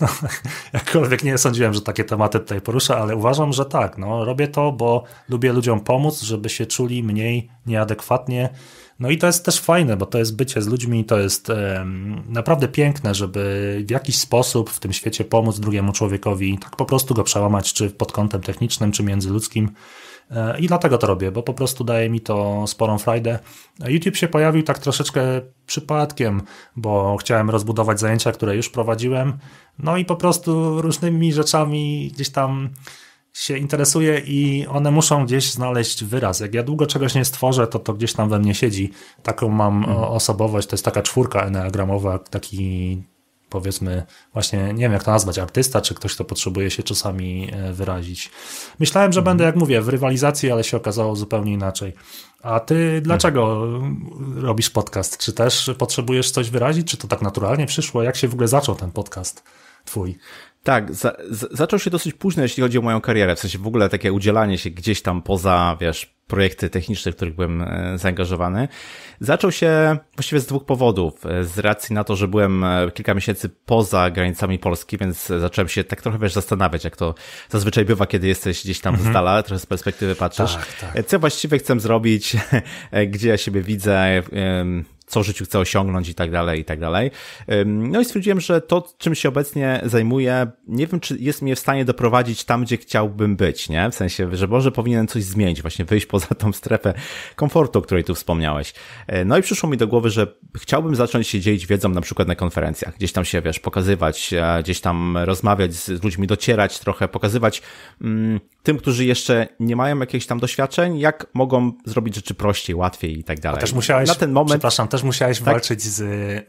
no, *laughs* jakkolwiek nie sądziłem, że takie tematy tutaj poruszę, ale uważam, że tak. No, robię to, bo lubię ludziom pomóc, żeby się czuli mniej nieadekwatnie. No i to jest też fajne, bo to jest bycie z ludźmi, to jest um, naprawdę piękne, żeby w jakiś sposób w tym świecie pomóc drugiemu człowiekowi, tak po prostu go przełamać, czy pod kątem technicznym, czy międzyludzkim. I dlatego to robię, bo po prostu daje mi to sporą frajdę. YouTube się pojawił tak troszeczkę przypadkiem, bo chciałem rozbudować zajęcia, które już prowadziłem. No i po prostu różnymi rzeczami gdzieś tam się interesuję i one muszą gdzieś znaleźć wyraz. Jak ja długo czegoś nie stworzę, to to gdzieś tam we mnie siedzi. Taką mam mhm. osobowość, to jest taka czwórka enneagramowa, taki powiedzmy, właśnie nie wiem jak to nazwać, artysta, czy ktoś, kto potrzebuje się czasami e, wyrazić. Myślałem, że mhm. będę, jak mówię, w rywalizacji, ale się okazało zupełnie inaczej. A ty mhm. dlaczego mhm. robisz podcast? Czy też potrzebujesz coś wyrazić? Czy to tak naturalnie przyszło? Jak się w ogóle zaczął ten podcast twój? Tak, za, zaczął się dosyć późno, jeśli chodzi o moją karierę, w sensie w ogóle takie udzielanie się gdzieś tam poza, wiesz, projekty techniczne, w których byłem e, zaangażowany, zaczął się właściwie z dwóch powodów. E, z racji na to, że byłem e, kilka miesięcy poza granicami Polski, więc zacząłem się tak trochę wiesz, zastanawiać, jak to zazwyczaj bywa, kiedy jesteś gdzieś tam mhm. z dala, trochę z perspektywy patrzysz. Tak, tak. Co właściwie chcę zrobić, *laughs* gdzie ja siebie widzę, co w życiu chcę osiągnąć i tak dalej, i tak dalej. No i stwierdziłem, że to, czym się obecnie zajmuję, nie wiem, czy jest mnie w stanie doprowadzić tam, gdzie chciałbym być, nie? W sensie, że może powinienem coś zmienić, właśnie wyjść poza tą strefę komfortu, o której tu wspomniałeś. E, no i przyszło mi do głowy, że chciałbym zacząć się dzielić wiedzą na przykład na konferencjach, gdzieś tam się, wiesz, pokazywać, e, gdzieś tam rozmawiać z ludźmi, docierać trochę, pokazywać mm, tym, którzy jeszcze nie mają jakichś tam doświadczeń, jak mogą zrobić rzeczy prościej, łatwiej i tak dalej. A też musiałeś, na ten moment, przepraszam, też też musiałeś tak? walczyć z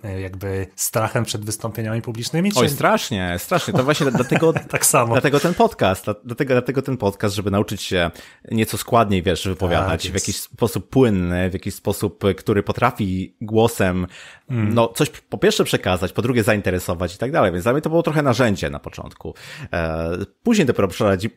e, jakby strachem przed wystąpieniami publicznymi? Czy... Oj, strasznie, strasznie. To właśnie dlatego, *laughs* tak samo. dlatego ten podcast, dlatego, dlatego ten podcast, żeby nauczyć się nieco składniej, wiesz, wypowiadać tak, w jakiś sposób płynny, w jakiś sposób, który potrafi głosem Mm. no, coś po pierwsze przekazać, po drugie zainteresować i tak dalej. Więc dla mnie to było trochę narzędzie na początku. E, później dopiero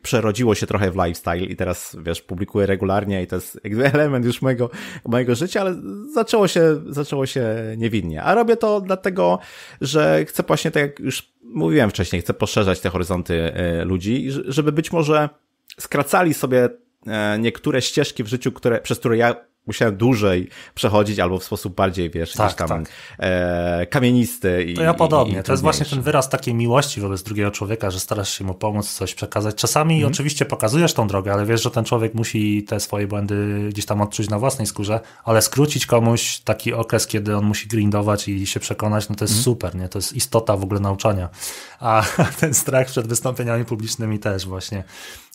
przerodziło się trochę w lifestyle i teraz, wiesz, publikuję regularnie i to jest *laughs* element już mojego, mojego życia, ale zaczęło się, zaczęło się niewinnie. A robię to dlatego, że chcę właśnie, tak jak już mówiłem wcześniej, chcę poszerzać te horyzonty e, ludzi, żeby być może skracali sobie e, niektóre ścieżki w życiu, które, przez które ja musiałem dłużej przechodzić albo w sposób bardziej, wiesz, tak, tam tak. E, kamienisty. I, to ja podobnie. I, i to jest właśnie ten wyraz takiej miłości wobec drugiego człowieka, że starasz się mu pomóc, coś przekazać. Czasami mm oczywiście pokazujesz tą drogę, ale wiesz, że ten człowiek musi te swoje błędy gdzieś tam odczuć na własnej skórze, ale skrócić komuś taki okres, kiedy on musi grindować i się przekonać, no to jest mm super, nie? To jest istota w ogóle nauczania. A *laughs* ten strach przed wystąpieniami publicznymi też właśnie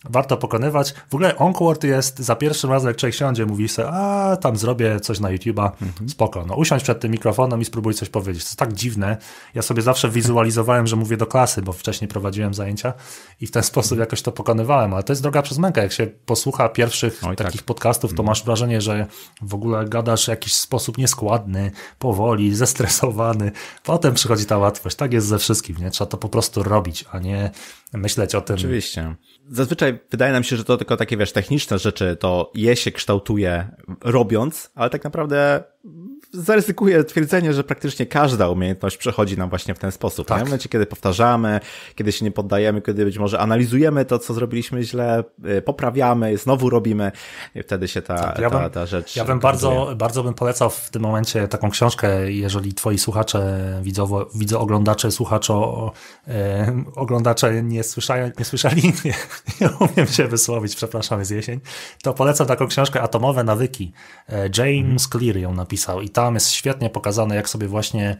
warto pokonywać. W ogóle Onkward jest za pierwszym razem, jak człowiek siądzie, mówi sobie, a tam zrobię coś na YouTube'a, mhm. spoko. No, usiądź przed tym mikrofonem i spróbuj coś powiedzieć. To jest tak dziwne. Ja sobie zawsze wizualizowałem, że mówię do klasy, bo wcześniej prowadziłem zajęcia i w ten sposób mhm. jakoś to pokonywałem, ale to jest droga przez mękę. Jak się posłucha pierwszych Oj, tak. takich tak. podcastów, to mhm. masz wrażenie, że w ogóle gadasz w jakiś sposób nieskładny, powoli, zestresowany. Potem przychodzi ta łatwość. Tak jest ze wszystkim, nie? Trzeba to po prostu robić, a nie myśleć o tym. Oczywiście zazwyczaj wydaje nam się, że to tylko takie, wiesz, techniczne rzeczy, to je się kształtuje robiąc, ale tak naprawdę zaryzykuję twierdzenie, że praktycznie każda umiejętność przechodzi nam właśnie w ten sposób. Tak. Nie? W tak. momencie, kiedy powtarzamy, kiedy się nie poddajemy, kiedy być może analizujemy to, co zrobiliśmy źle, y, poprawiamy, znowu robimy, wtedy się ta, tak, ja ta, bym, ta rzecz. Ja bym bardzo, bardzo bym polecał w tym momencie taką książkę, jeżeli twoi słuchacze, widzowo, widzo, oglądacze, słuchaczo, e, oglądacze nie, słyszają, nie słyszeli, *laughs* nie, nie umiem się wysłowić, przepraszam, jest jesień, to polecam taką książkę Atomowe Nawyki. E, James mhm. Clear ją napisał napisał. I tam jest świetnie pokazane, jak sobie właśnie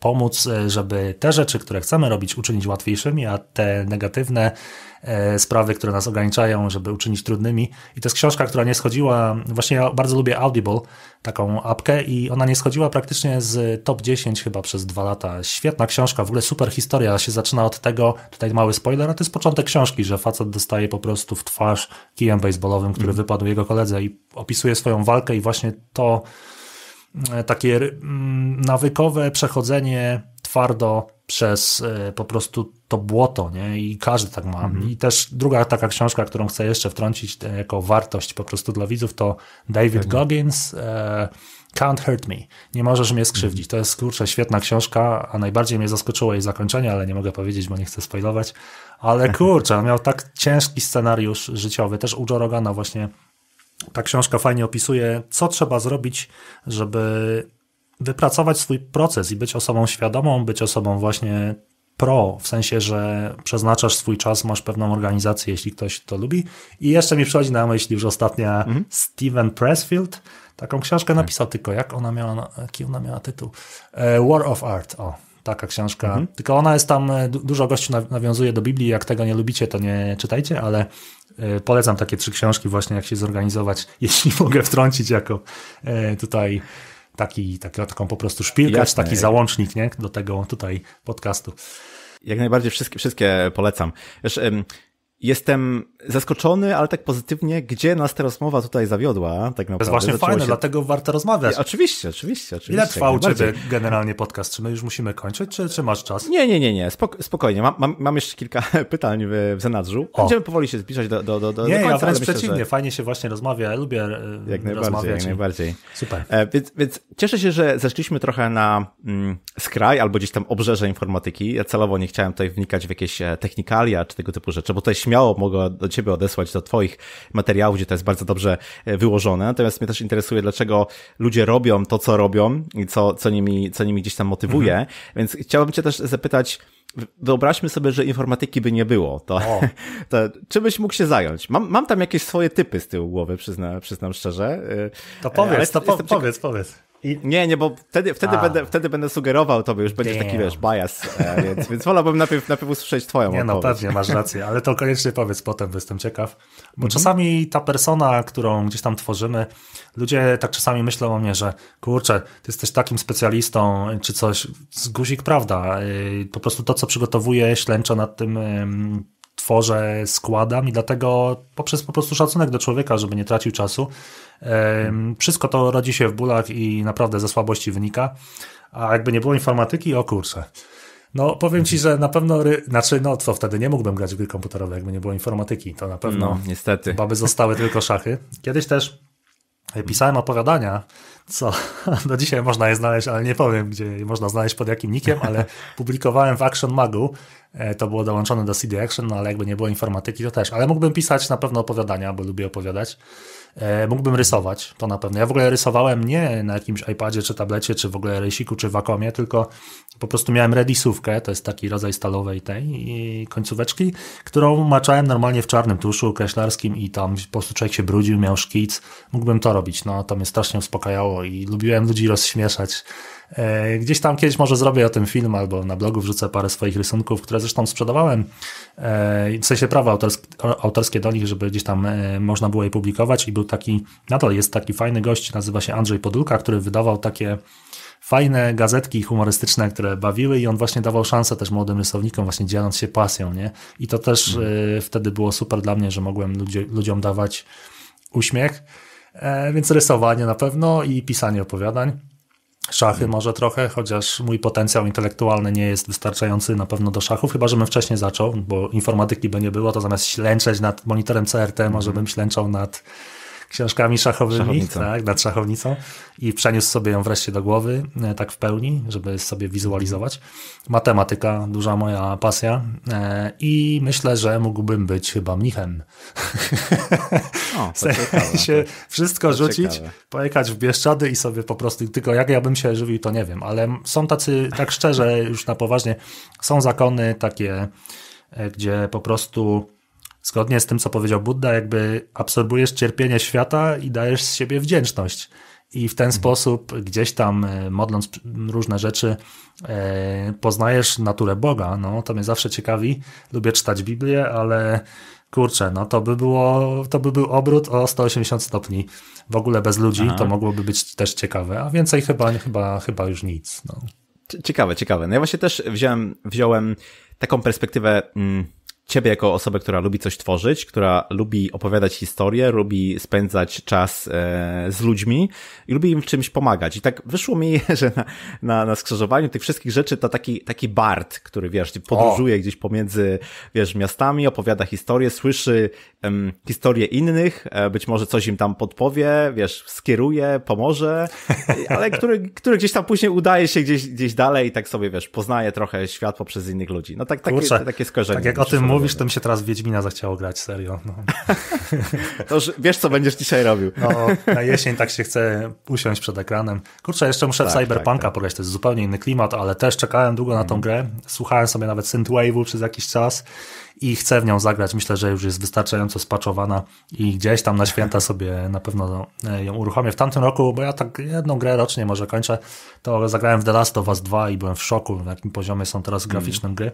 pomóc, e, żeby te rzeczy, które chcemy robić, uczynić łatwiejszymi, a te negatywne e, sprawy, które nas ograniczają, żeby uczynić trudnymi. I to jest książka, która nie schodziła, właśnie ja bardzo lubię Audible, taką apkę i ona nie schodziła praktycznie z top 10 chyba przez dwa lata. Świetna książka, w ogóle super historia, się zaczyna od tego, tutaj mały spoiler, a to jest początek książki, że facet dostaje po prostu w twarz kijem baseballowym, który mm. wypadł jego koledze i opisuje swoją walkę i właśnie to E, takie mm, nawykowe przechodzenie twardo przez e, po prostu to błoto, nie? I każdy tak ma. Mhm. I też druga taka książka, którą chcę jeszcze wtrącić e, jako wartość po prostu dla widzów, to David Pewnie. Goggins. Can't Hurt Me. Nie możesz mnie mhm. skrzywdzić. To jest kurczę świetna książka, a najbardziej mnie zaskoczyło jej zakończenie, ale nie mogę powiedzieć, bo nie chcę spoilować. Ale *laughs* kurczę, miał tak ciężki scenariusz życiowy. Też u Rogana właśnie ta książka fajnie opisuje, co trzeba zrobić, żeby wypracować swój proces i być osobą świadomą, być osobą właśnie pro, w sensie, że przeznaczasz swój czas, masz pewną organizację, jeśli ktoś to lubi. I jeszcze mi przychodzi na myśl już ostatnia mhm. Steven Pressfield, taką książkę tak. napisał, tylko jak ona miała, jaki ona miała tytuł? E, War of Art, o. Taka książka. Mhm. Tylko ona jest tam, e, dużo gości nawiązuje do Biblii. Jak tego nie lubicie, to nie czytajcie, ale e, polecam takie trzy książki, właśnie jak się zorganizować, *laughs* jeśli mogę wtrącić jako e, tutaj taki, taki taką po prostu szpilkę, czy taki załącznik nie? do tego tutaj podcastu. Jak najbardziej wszystkie, wszystkie polecam. Wiesz, jestem zaskoczony, ale tak pozytywnie, gdzie nas ta rozmowa tutaj zawiodła, tak naprawdę. To jest właśnie Zaczęło fajne, się... dlatego warto rozmawiać. oczywiście, oczywiście, oczywiście. Ile trwał ciebie generalnie podcast? Czy my już musimy kończyć, czy, czy masz czas? Nie, nie, nie, nie, spokojnie. Mam, mam, mam jeszcze kilka *laughs* pytań w, w zanadrzu. O. Będziemy powoli się zbliżać do, do, do, do Nie, do końca, ja wręcz przeciwnie, myślę, że... fajnie się właśnie rozmawia, ja lubię e, jak najbardziej, jak najbardziej. Super. E, więc, więc cieszę się, że zeszliśmy trochę na mm, skraj albo gdzieś tam obrzeże informatyki. Ja celowo nie chciałem tutaj wnikać w jakieś e, technikalia czy tego typu rzeczy, bo to jest śmiało mogę do ciebie odesłać do twoich materiałów, gdzie to jest bardzo dobrze e, wyłożone. Natomiast mnie też interesuje, dlaczego ludzie robią to, co robią i co, co, nimi, co nimi gdzieś tam motywuje. Mhm. Więc chciałbym cię też zapytać, Wyobraźmy sobie, że informatyki by nie było. To, *laughs* to czy byś mógł się zająć? Mam, mam tam jakieś swoje typy z tyłu głowy, przyznam, przyznam szczerze. E, to powiedz, e, to po, powiedz, powiedz. I... Nie, nie, bo wtedy, wtedy, będę, wtedy będę sugerował tobie, już będziesz Damn. taki, wiesz, bias, e, więc, więc wolałbym najpierw, najpierw usłyszeć twoją Nie, no, odpowiedź. no pewnie, masz rację, ale to koniecznie powiedz potem, bo jestem ciekaw. Bo mhm. czasami ta persona, którą gdzieś tam tworzymy, ludzie tak czasami myślą o mnie, że kurczę, ty jesteś takim specjalistą, czy coś, z guzik prawda, y, po prostu to, co przygotowuję, ślęczę nad tym tworzę, składam i dlatego poprzez po prostu szacunek do człowieka, żeby nie tracił czasu, wszystko to rodzi się w bólach i naprawdę ze słabości wynika. A jakby nie było informatyki, o kurczę. No, powiem ci, że na pewno, ry... znaczy, no co, wtedy nie mógłbym grać w gry komputerowe, jakby nie było informatyki. To na pewno. No, niestety. Baby zostały tylko szachy. Kiedyś też pisałem opowiadania, co *laughs* do dzisiaj można je znaleźć, ale nie powiem, gdzie je można znaleźć pod jakim nikiem, ale *laughs* publikowałem w Action Magu. E, to było dołączone do CD Action, no ale jakby nie było informatyki, to też. Ale mógłbym pisać na pewno opowiadania, bo lubię opowiadać. E, mógłbym rysować, to na pewno. Ja w ogóle rysowałem nie na jakimś iPadzie, czy tablecie, czy w ogóle rysiku, czy wakomie, tylko po prostu miałem redisówkę, to jest taki rodzaj stalowej tej końcóweczki, którą maczałem normalnie w czarnym tuszu kreślarskim i tam po prostu człowiek się brudził, miał szkic. Mógłbym to robić, no to mnie strasznie uspokajało i lubiłem ludzi rozśmieszać E, gdzieś tam kiedyś może zrobię o tym film albo na blogu wrzucę parę swoich rysunków, które zresztą sprzedawałem, e, w sensie prawa autorskie do nich, żeby gdzieś tam e, można było je publikować i był taki, nadal jest taki fajny gość, nazywa się Andrzej Podulka, który wydawał takie fajne gazetki humorystyczne, które bawiły i on właśnie dawał szansę też młodym rysownikom, właśnie dzieląc się pasją, nie? I to też mhm. wtedy było super dla mnie, że mogłem ludziom dawać uśmiech, więc rysowanie na pewno i pisanie opowiadań szachy mhm. może trochę, chociaż mój potencjał intelektualny nie jest wystarczający na pewno do szachów, chyba żebym wcześniej zaczął, bo informatyki by nie było, to zamiast ślęczeć nad monitorem CRT, może mhm. bym ślęczał nad książkami szachowymi, tak, nad szachownicą i przeniósł sobie ją wreszcie do głowy, e, tak w pełni, żeby sobie wizualizować. Matematyka, duża moja pasja e, i myślę, że mógłbym być chyba mnichem. O, to ciekawe, się tak. wszystko to rzucić, ciekawe. pojechać w Bieszczady i sobie po prostu, tylko jak ja bym się żywił, to nie wiem, ale są tacy, tak szczerze, już na poważnie, są zakony takie, e, gdzie po prostu zgodnie z tym, co powiedział Buddha, jakby absorbujesz cierpienie świata i dajesz z siebie wdzięczność. I w ten mhm. sposób gdzieś tam, e, modląc różne rzeczy, e, poznajesz naturę Boga. No, to mnie zawsze ciekawi. Lubię czytać Biblię, ale kurczę, no to by było, to by był obrót o 180 stopni. W ogóle bez ludzi Aha. to mogłoby być też ciekawe, a więcej chyba, chyba, chyba już nic. No. Ciekawe, ciekawe. No ja właśnie też wziąłem, wziąłem taką perspektywę. Mm ciebie jako osobę, która lubi coś tworzyć, która lubi opowiadać historię, lubi spędzać czas e, z ludźmi i lubi im w czymś pomagać. I tak wyszło mi, *laughs* że na, na, na skrzyżowaniu tych wszystkich rzeczy to taki, taki bard, który wiesz, podróżuje o. gdzieś pomiędzy wiesz, miastami, opowiada historię, słyszy em, historię innych, e, być może coś im tam podpowie, wiesz, skieruje, pomoże, *laughs* ale który, który gdzieś tam później udaje się gdzieś, gdzieś dalej i tak sobie wiesz, poznaje trochę świat poprzez innych ludzi. No tak, takie, takie skojarzenie. Tak jak o tym mówisz, to mi się teraz Wiedźmina zachciało grać, serio. No. *laughs* to już wiesz, co będziesz dzisiaj robił. no, na jesień tak się chce usiąść przed ekranem. Kurczę, jeszcze muszę tak, Cyberpunka tak, tak, pograć, to jest zupełnie inny klimat, ale też czekałem długo na tą grę. Słuchałem sobie nawet Synthwave'u przez jakiś czas i chcę w nią zagrać. Myślę, że już jest wystarczająco spaczowana i gdzieś tam na święta *laughs* sobie na pewno e, ją uruchomię. W tamtym roku, bo ja tak jedną grę rocznie może kończę, to zagrałem w The Last of Us 2 i byłem w szoku, na jakim poziomie są teraz graficznym mm. gry.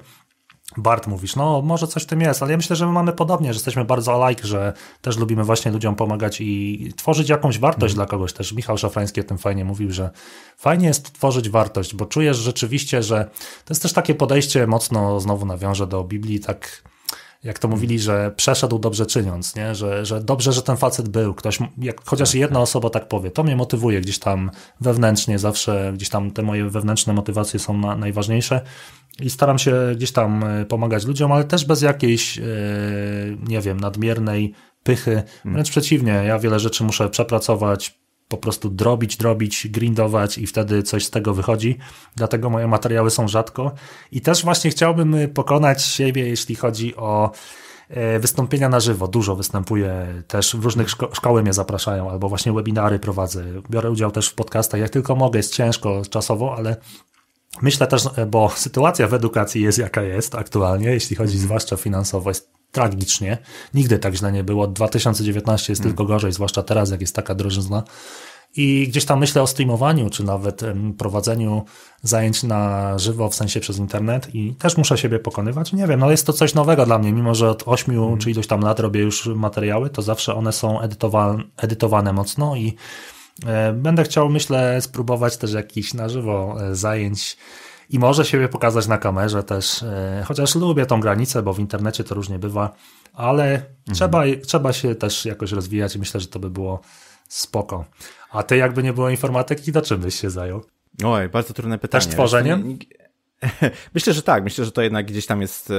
Bart mówisz, no może coś w tym jest, ale ja myślę, że my mamy podobnie, że jesteśmy bardzo alike, że też lubimy właśnie ludziom pomagać i tworzyć jakąś wartość mm. dla kogoś też. Michał Szafrański o tym fajnie mówił, że fajnie jest tworzyć wartość, bo czujesz rzeczywiście, że to jest też takie podejście mocno, znowu nawiążę do Biblii, tak jak to mówili, że przeszedł dobrze czyniąc, nie? Że, że dobrze, że ten facet był. Ktoś, jak chociaż tak, jedna tak. osoba tak powie, to mnie motywuje gdzieś tam wewnętrznie, zawsze gdzieś tam te moje wewnętrzne motywacje są na, najważniejsze i staram się gdzieś tam e, pomagać ludziom, ale też bez jakiejś, e, nie wiem, nadmiernej pychy. Hmm. Wręcz przeciwnie, ja wiele rzeczy muszę przepracować, po prostu drobić, drobić, grindować i wtedy coś z tego wychodzi. Dlatego moje materiały są rzadko. I też właśnie chciałbym e, pokonać siebie, jeśli chodzi o wystąpienia na żywo. Dużo występuję też w różnych szko szkoły mnie zapraszają, albo właśnie webinary prowadzę. Biorę udział też w podcastach, jak tylko mogę. Jest ciężko czasowo, ale Myślę też, e, bo sytuacja w edukacji jest jaka jest aktualnie, jeśli chodzi mhm. zwłaszcza finansowo, jest tragicznie. Nigdy tak źle nie było. 2019 jest mm. tylko gorzej, zwłaszcza teraz, jak jest taka drożyzna. I gdzieś tam myślę o streamowaniu, czy nawet prowadzeniu zajęć na żywo, w sensie przez internet i też muszę siebie pokonywać. Nie wiem, ale no jest to coś nowego dla mnie, mimo że od 8 mm. czy ileś tam lat robię już materiały, to zawsze one są edytowa edytowane mocno i E, będę chciał, myślę, spróbować też jakiś na żywo e, zajęć i może siebie pokazać na kamerze też, e, chociaż lubię tą granicę, bo w internecie to różnie bywa, ale mhm. trzeba, trzeba się też jakoś rozwijać i myślę, że to by było spoko. A ty jakby nie było informatyki, to czym byś się zajął? Oj, bardzo trudne pytanie. Też tworzeniem? *laughs* Myślę, że tak. Myślę, że to jednak gdzieś tam jest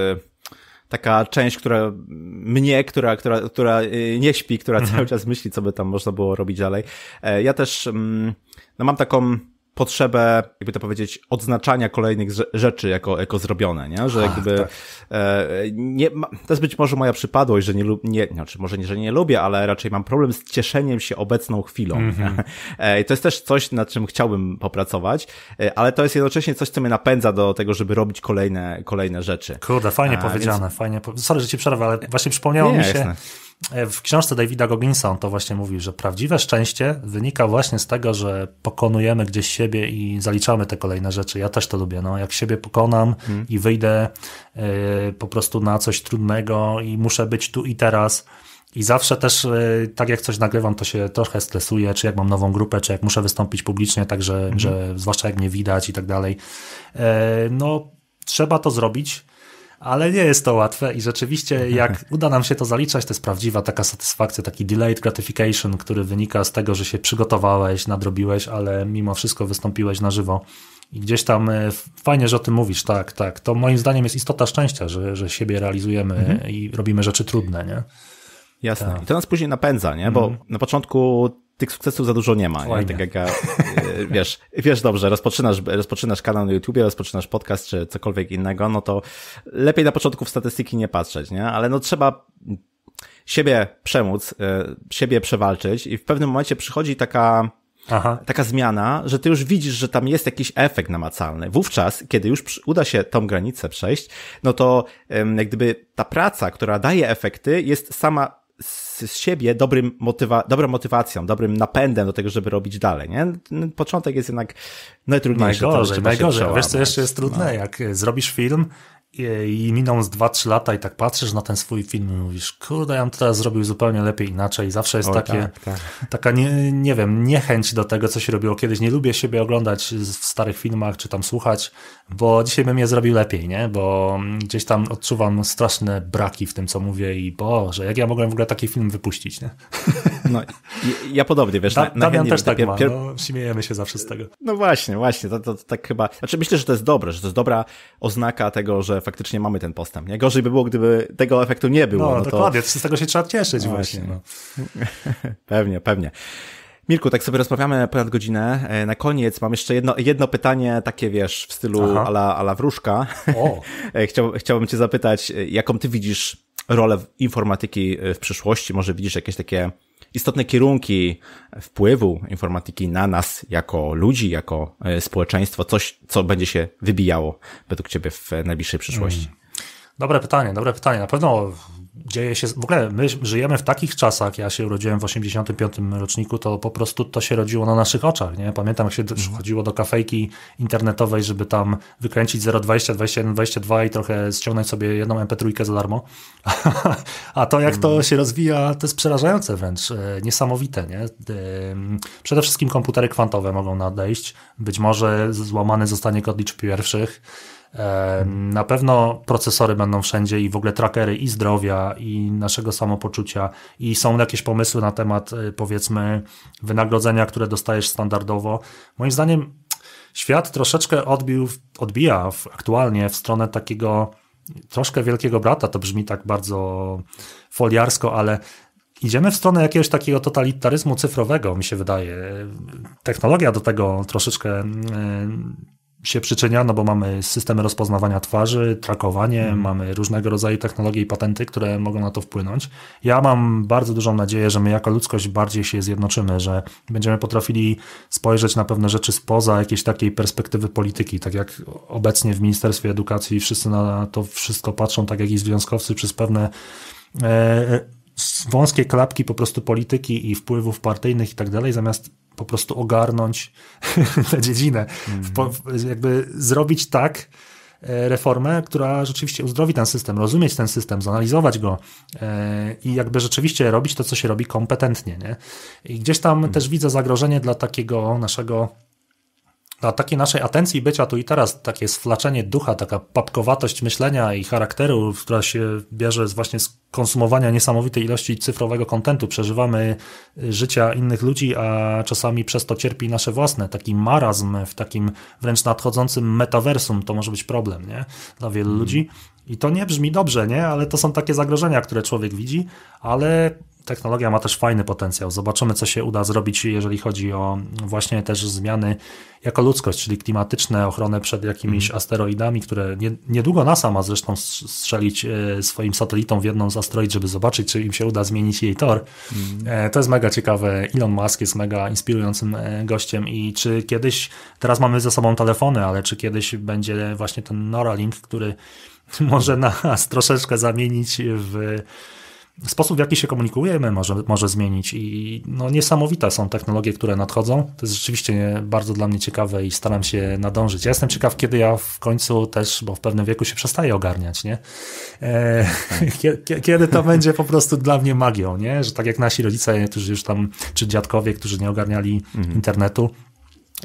taka część, która mnie, która, która, która y, nie śpi, która cały mhm. czas myśli, co by tam można było robić dalej. E, ja też mm, no, mam taką potrzebę, jakby to powiedzieć, odznaczania kolejnych rzeczy jako, jako zrobione, nie? Że jakby, Ach, tak. e, nie, to jest być może moja przypadłość, że nie lubię, nie, znaczy może nie, że nie lubię, ale raczej mam problem z cieszeniem się obecną chwilą. Mm -hmm. e, to jest też coś, nad czym chciałbym popracować, e, ale to jest jednocześnie coś, co mnie napędza do tego, żeby robić kolejne, kolejne rzeczy. Kurde, fajnie powiedziane, więc... fajnie. Po... Sorry, że ci przerwę, ale właśnie przypomniało nie, mi się, jasne E, w książce Davida Gogginsa on to właśnie mówił, że prawdziwe szczęście wynika właśnie z tego, że pokonujemy gdzieś siebie i zaliczamy te kolejne rzeczy. Ja też to lubię. No, jak siebie pokonam hmm. i wyjdę y, po prostu na coś trudnego i muszę być tu i teraz. I zawsze też, e, tak jak coś nagrywam, to się trochę stresuję, czy jak mam nową grupę, czy jak muszę wystąpić publicznie, także, mhm. że zwłaszcza jak mnie widać i tak dalej. no, trzeba to zrobić ale nie jest to łatwe i rzeczywiście mhm. jak uda nam się to zaliczać, to jest prawdziwa taka satysfakcja, taki delayed gratification, który wynika z tego, że się przygotowałeś, nadrobiłeś, ale mimo wszystko wystąpiłeś na żywo. I gdzieś tam e, fajnie, że o tym mówisz, tak, tak. To moim zdaniem jest istota szczęścia, że, że siebie realizujemy mhm. i robimy rzeczy trudne, nie? Jasne. Tak. I to nas później napędza, nie? Bo mhm. na początku tych sukcesów za dużo nie ma. Nie? Tak jak ja, e, wiesz, wiesz dobrze, rozpoczynasz, rozpoczynasz kanał na YouTubie, rozpoczynasz podcast czy cokolwiek innego, no to lepiej na początku w statystyki nie patrzeć, nie? Ale no trzeba siebie przemóc, e, siebie przewalczyć i w pewnym momencie przychodzi taka Aha. taka zmiana, że ty już widzisz, że tam jest jakiś efekt namacalny. Wówczas, kiedy już uda się tą granicę przejść, no to jak gdyby ta praca, która daje efekty, jest sama z siebie dobrym motywa dobrą motywacją, dobrym napędem do tego, żeby robić dalej, nie? Początek jest jednak najtrudniejszy. Najgorzej, najgorzej. Wiesz, co jeszcze jest trudne? No. Jak zrobisz film i, minął miną z 2-3 lata i tak patrzysz na ten swój film i mówisz, kurde, ja bym to teraz zrobił zupełnie lepiej inaczej. Zawsze jest o, takie, tak, tak. taka, nie, nie wiem, niechęć do tego, co się robiło kiedyś. Nie lubię siebie oglądać w starych filmach czy tam słuchać, bo dzisiaj bym je zrobił lepiej, nie? Bo mm, gdzieś tam odczuwam straszne braki w tym, co mówię i Boże, jak ja mogłem w ogóle taki film wypuścić, nie? No, ja podobnie, wiesz. Da, na, Damian też tak pier... ma, no, śmiejemy się zawsze z tego. No właśnie, właśnie, to, to, to tak chyba, znaczy myślę, że to jest dobre, że to jest dobra oznaka tego, że faktycznie mamy ten postęp. Nie? Gorzej by było, gdyby tego efektu nie było. No, no dokładnie, to... z tego się trzeba cieszyć no, właśnie. No. *laughs* pewnie, pewnie. Mirku, tak sobie rozmawiamy ponad godzinę. E, na koniec mam jeszcze jedno, jedno pytanie, takie wiesz, w stylu ala, ala wróżka. *laughs* E, chciał, chciałbym cię zapytać, e, jaką ty widzisz rolę informatyki w przyszłości? Może widzisz jakieś takie istotne kierunki wpływu informatyki na nas jako ludzi, jako e, społeczeństwo, coś, co będzie się wybijało według Ciebie w najbliższej przyszłości? Hmm. Dobre pytanie, dobre pytanie. Na pewno dzieje się, w ogóle my żyjemy w takich czasach, ja się urodziłem w 85 roczniku, to po prostu to się rodziło na naszych oczach, nie? Pamiętam jak się mm. chodziło do kafejki internetowej, żeby tam wykręcić 0,20, 21, 22 i trochę ściągnąć sobie jedną MP3 za darmo, *laughs* a to jak to mhm. się rozwija, to jest przerażające wręcz, e, niesamowite, nie? E, przede wszystkim komputery kwantowe mogą nadejść, być może złamany zostanie kod liczb pierwszych, na pewno procesory będą wszędzie i w ogóle trackery i zdrowia, i naszego samopoczucia, i są jakieś pomysły na temat y, powiedzmy wynagrodzenia, które dostajesz standardowo. Moim zdaniem świat troszeczkę odbił, odbija w, aktualnie w stronę takiego troszkę wielkiego brata. To brzmi tak bardzo foliarsko, ale idziemy w stronę jakiegoś takiego totalitaryzmu cyfrowego, mi się wydaje. Technologia do tego troszeczkę. Mm, się przyczynia, no bo mamy systemy rozpoznawania twarzy, trakowanie, mhm. mamy różnego rodzaju technologie i patenty, które mogą na to wpłynąć. Ja mam bardzo dużą nadzieję, że my jako ludzkość bardziej się zjednoczymy, że będziemy potrafili spojrzeć na pewne rzeczy spoza jakiejś takiej perspektywy polityki, tak jak obecnie w Ministerstwie Edukacji wszyscy na to wszystko patrzą, tak jak i związkowcy przez pewne e, e wąskie klapki po prostu polityki i wpływów partyjnych i tak dalej, zamiast po prostu ogarnąć *laughs* tę dziedzinę. Mm. jakby zrobić tak e, reformę, która rzeczywiście uzdrowi ten system, rozumieć ten system, zanalizować go e, i jakby rzeczywiście robić to, co się robi kompetentnie. Nie? I gdzieś tam mm. też widzę zagrożenie dla takiego naszego dla takiej naszej atencji bycia tu i teraz, takie sflaczenie ducha, taka papkowatość myślenia i charakteru, która się bierze z właśnie z konsumowania niesamowitej ilości cyfrowego kontentu. Przeżywamy y, życia innych ludzi, a czasami przez to cierpi nasze własne. Taki marazm w takim wręcz nadchodzącym metaversum to może być problem nie? dla wielu mm. ludzi. I to nie brzmi dobrze, nie? ale to są takie zagrożenia, które człowiek widzi, ale technologia ma też fajny potencjał. Zobaczymy, co się uda zrobić, jeżeli chodzi o właśnie też zmiany jako ludzkość, czyli klimatyczne, ochronę przed jakimiś mm. asteroidami, które nie, niedługo NASA ma zresztą strzelić e, swoim satelitom w jedną z asteroid, żeby zobaczyć, czy im się uda zmienić jej tor. Mm. To jest mega ciekawe. Elon Musk jest mega inspirującym e, gościem i czy kiedyś, teraz mamy ze sobą telefony, ale czy kiedyś będzie właśnie ten Neuralink, który *laughs* może nas troszeczkę zamienić w sposób, w jaki się komunikujemy, może, może zmienić. I no, niesamowite są technologie, które nadchodzą. To jest rzeczywiście bardzo dla mnie ciekawe i staram się nadążyć. Ja jestem ciekaw, kiedy ja w końcu też, bo w pewnym wieku się przestaję ogarniać, nie? E, tak. *laughs* kiedy to będzie po prostu dla mnie magią, nie? Że tak jak nasi rodzice, którzy już tam, czy dziadkowie, którzy nie ogarniali mhm. internetu,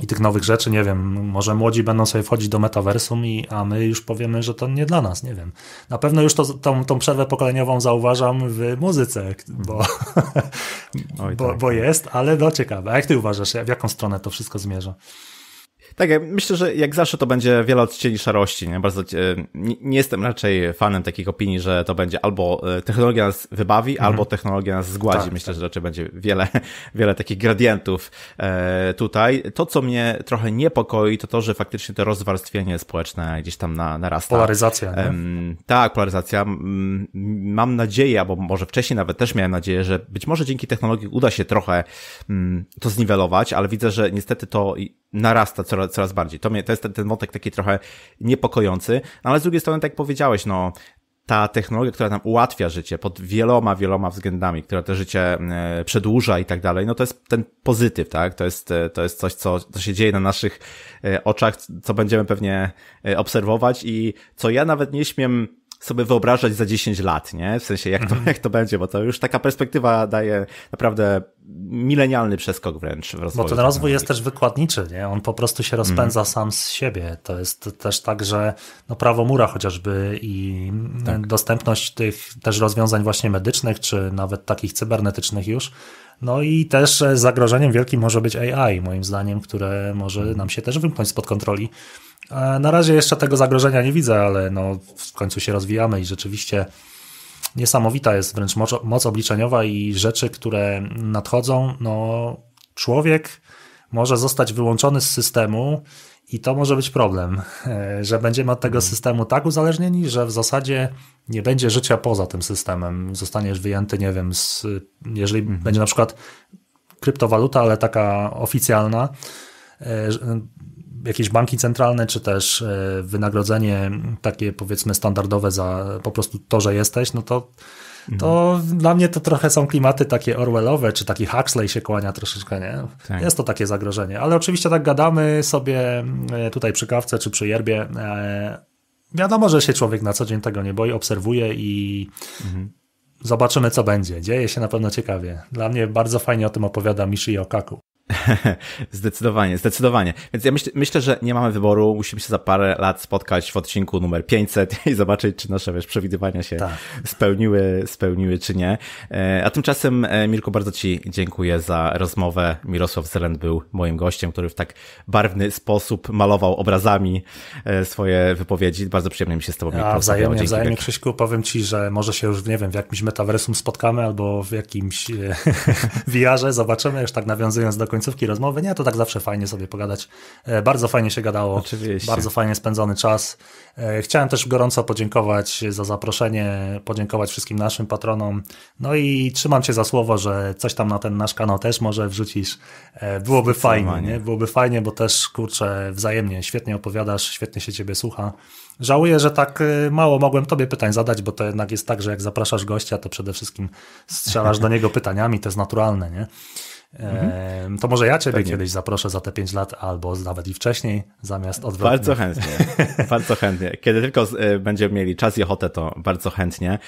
i tych nowych rzeczy, nie wiem, może młodzi będą sobie wchodzić do metaversum, i, a my już powiemy, że to nie dla nas, nie wiem. Na pewno już to, tą, tą przerwę pokoleniową zauważam w muzyce, bo, Oj, bo, tak. bo, tak. jest, ale no ciekawe. A jak ty uważasz, w jaką stronę to wszystko zmierza? Tak, ja myślę, że jak zawsze to będzie wiele odcieni szarości. Nie? Bardzo, e, nie jestem raczej fanem takich opinii, że to będzie albo e, technologia nas wybawi, mhm. albo technologia nas zgładzi. Tak, myślę, tak. że raczej będzie wiele, *laughs* wiele takich gradientów e, tutaj. To, co mnie trochę niepokoi, to to, że faktycznie to rozwarstwienie społeczne gdzieś tam na, narasta. Polaryzacja. Um, tak, polaryzacja. Mam nadzieję, albo może wcześniej nawet też miałem nadzieję, że być może dzięki technologii uda się trochę mm, to zniwelować, ale widzę, że niestety to narasta coraz, coraz bardziej. To, mnie, to jest ten, ten wątek taki trochę niepokojący, ale z drugiej strony, tak jak powiedziałeś, no, ta technologia, która nam ułatwia życie pod wieloma, wieloma względami, która to życie e, przedłuża i tak dalej, no to jest ten pozytyw, tak? To jest, e, to jest coś, co, co się dzieje na naszych e, oczach, co będziemy pewnie obserwować i co ja nawet nie śmiem sobie wyobrażać za 10 lat, nie? W sensie, jak to, mhm. jak to będzie, bo to już taka perspektywa daje naprawdę milenialny przeskok wręcz w rozwoju. Bo ten rozwój jest też wykładniczy, nie? On po prostu się rozpędza mm. sam z siebie. To jest też tak, że no prawo mura chociażby i tak. dostępność tych też rozwiązań właśnie medycznych, czy nawet takich cybernetycznych już, no i też zagrożeniem wielkim może być AI, moim zdaniem, które może mhm. nam się też wymknąć spod kontroli. E, na razie jeszcze tego zagrożenia nie widzę, ale no, w końcu się rozwijamy i rzeczywiście niesamowita jest wręcz moc, moc obliczeniowa i rzeczy, które nadchodzą. No, człowiek może zostać wyłączony z systemu i to może być problem, *laughs* e, że będziemy od tego mhm. systemu tak uzależnieni, że w zasadzie nie będzie życia poza tym systemem. Zostaniesz wyjęty, nie wiem, z, jeżeli mhm. będzie na przykład kryptowaluta, ale taka oficjalna, e, jakieś banki centralne, czy też e, wynagrodzenie takie powiedzmy standardowe za po prostu to, że jesteś, no to to mhm. dla mnie to trochę są klimaty takie Orwellowe, czy taki Huxley się kłania troszeczkę, nie? Tak. Jest to takie zagrożenie. Ale oczywiście tak gadamy sobie e, tutaj przy kawce czy przy yerbie. E, wiadomo, że się człowiek na co dzień tego nie boi, obserwuje i mhm. zobaczymy, co będzie. Dzieje się na pewno ciekawie. Dla mnie bardzo fajnie o tym opowiada Mishi Okaku. *laughs* zdecydowanie, zdecydowanie. Więc ja myśl, myślę, że nie mamy wyboru. Musimy się za parę lat spotkać w odcinku numer 500 *laughs* i zobaczyć, czy nasze wiesz, przewidywania się tak. spełniły, spełniły, czy nie. E, a tymczasem, e, Mirko, bardzo Ci dziękuję za rozmowę. Mirosław Zelen był moim gościem, który w tak barwny sposób malował obrazami e, swoje wypowiedzi. Bardzo przyjemnie mi się z Tobą A, wzajemnie, Dzięki wzajemnie, wiek. Krzyśku. Powiem Ci, że może się już, nie wiem, w jakimś metaversum spotkamy albo w jakimś *laughs* wiarze Zobaczymy, już tak nawiązując do końca końcówki rozmowy. Nie, to tak zawsze fajnie sobie pogadać. E, bardzo fajnie się gadało. Oczywiście. Bardzo fajnie spędzony czas. E, chciałem też gorąco podziękować za zaproszenie, podziękować wszystkim naszym patronom. No i trzymam cię za słowo, że coś tam na ten nasz kanał też może wrzucisz. E, byłoby fajnie, nie? Byłoby fajnie, bo też kurczę, wzajemnie świetnie opowiadasz, świetnie się ciebie słucha. Żałuję, że tak mało mogłem tobie pytań zadać, bo to jednak jest tak, że jak zapraszasz gościa, to przede wszystkim strzelasz do niego *laughs* pytaniami, to jest naturalne, nie? Mhm. To może ja Ciebie Pewnie. kiedyś zaproszę za te 5 lat, albo nawet i wcześniej, zamiast odwrotnie. Bardzo chętnie, *laughs* bardzo chętnie. Kiedy tylko e, będziemy mieli czas i ochotę, to bardzo chętnie.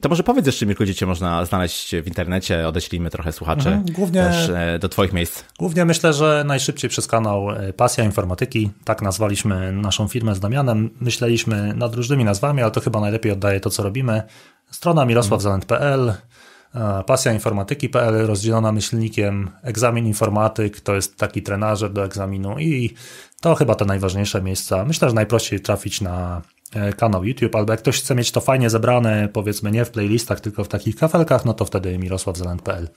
To może powiedz jeszcze, Mirku, gdzie Cię można znaleźć w internecie, odeślijmy trochę słuchaczy mhm. głównie, też e, do Twoich miejsc. Głównie myślę, że najszybciej przez kanał e, Pasja Informatyki, tak nazwaliśmy naszą firmę z Damianem. Myśleliśmy nad różnymi nazwami, ale to chyba najlepiej oddaje to, co robimy. Strona mirosławzalent.pl, mhm E, pasja informatyki.pl rozdzielona myślnikiem egzamin informatyk, to jest taki trenażer do egzaminu i to chyba te najważniejsze miejsca. Myślę, że najprościej trafić na e, kanał YouTube, albo jak ktoś chce mieć to fajnie zebrane, powiedzmy nie w playlistach, tylko w takich kafelkach, no to wtedy mirosławzelent.pl.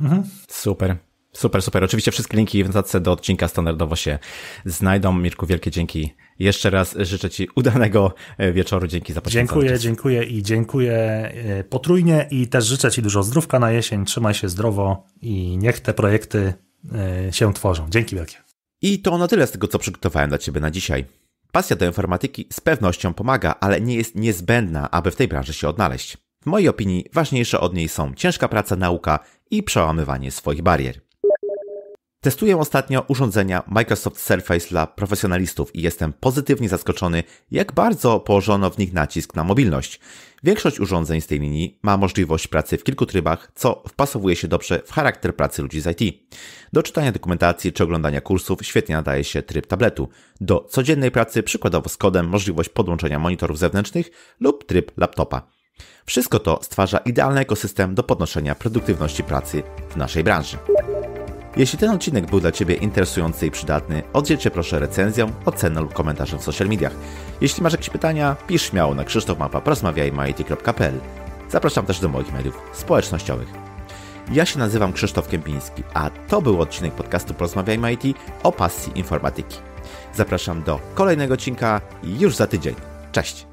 Mhm. Super. Super, super. Oczywiście wszystkie linki w notatce do odcinka standardowo się znajdą. Mirku, wielkie dzięki. Jeszcze raz życzę Ci udanego e, wieczoru. Dzięki za poświęcenie. Dziękuję, czas. dziękuję i dziękuję e, potrójnie i też życzę Ci dużo zdrówka na jesień. Trzymaj się zdrowo i niech te projekty e, się tworzą. Dzięki wielkie. I to na tyle z tego, co przygotowałem dla Ciebie na dzisiaj. Pasja do informatyki z pewnością pomaga, ale nie jest niezbędna, aby w tej branży się odnaleźć. W mojej opinii ważniejsze od niej są ciężka praca, nauka i przełamywanie swoich barier. Testuję ostatnio urządzenia Microsoft Surface dla profesjonalistów i jestem pozytywnie zaskoczony, jak bardzo położono w nich nacisk na mobilność. Większość urządzeń z tej linii ma możliwość pracy w kilku trybach, co wpasowuje się dobrze w charakter pracy ludzi z IT. Do czytania dokumentacji czy oglądania kursów świetnie nadaje się tryb tabletu. Do codziennej pracy, przykładowo z kodem, możliwość podłączenia monitorów zewnętrznych lub tryb laptopa. Wszystko to stwarza idealny ekosystem do podnoszenia produktywności pracy w naszej branży. Jeśli ten odcinek był dla Ciebie interesujący i przydatny, oddziel się proszę recenzją, oceną lub komentarzem w social mediach. Jeśli masz jakieś pytania, pisz śmiało na krzysztofmapa.prosmawiajmyit.pl Zapraszam też do moich mediów społecznościowych. Ja się nazywam Krzysztof Kępiński, a to był odcinek podcastu Porozmawiajmy IT o pasji informatyki. Zapraszam do kolejnego odcinka już za tydzień. Cześć!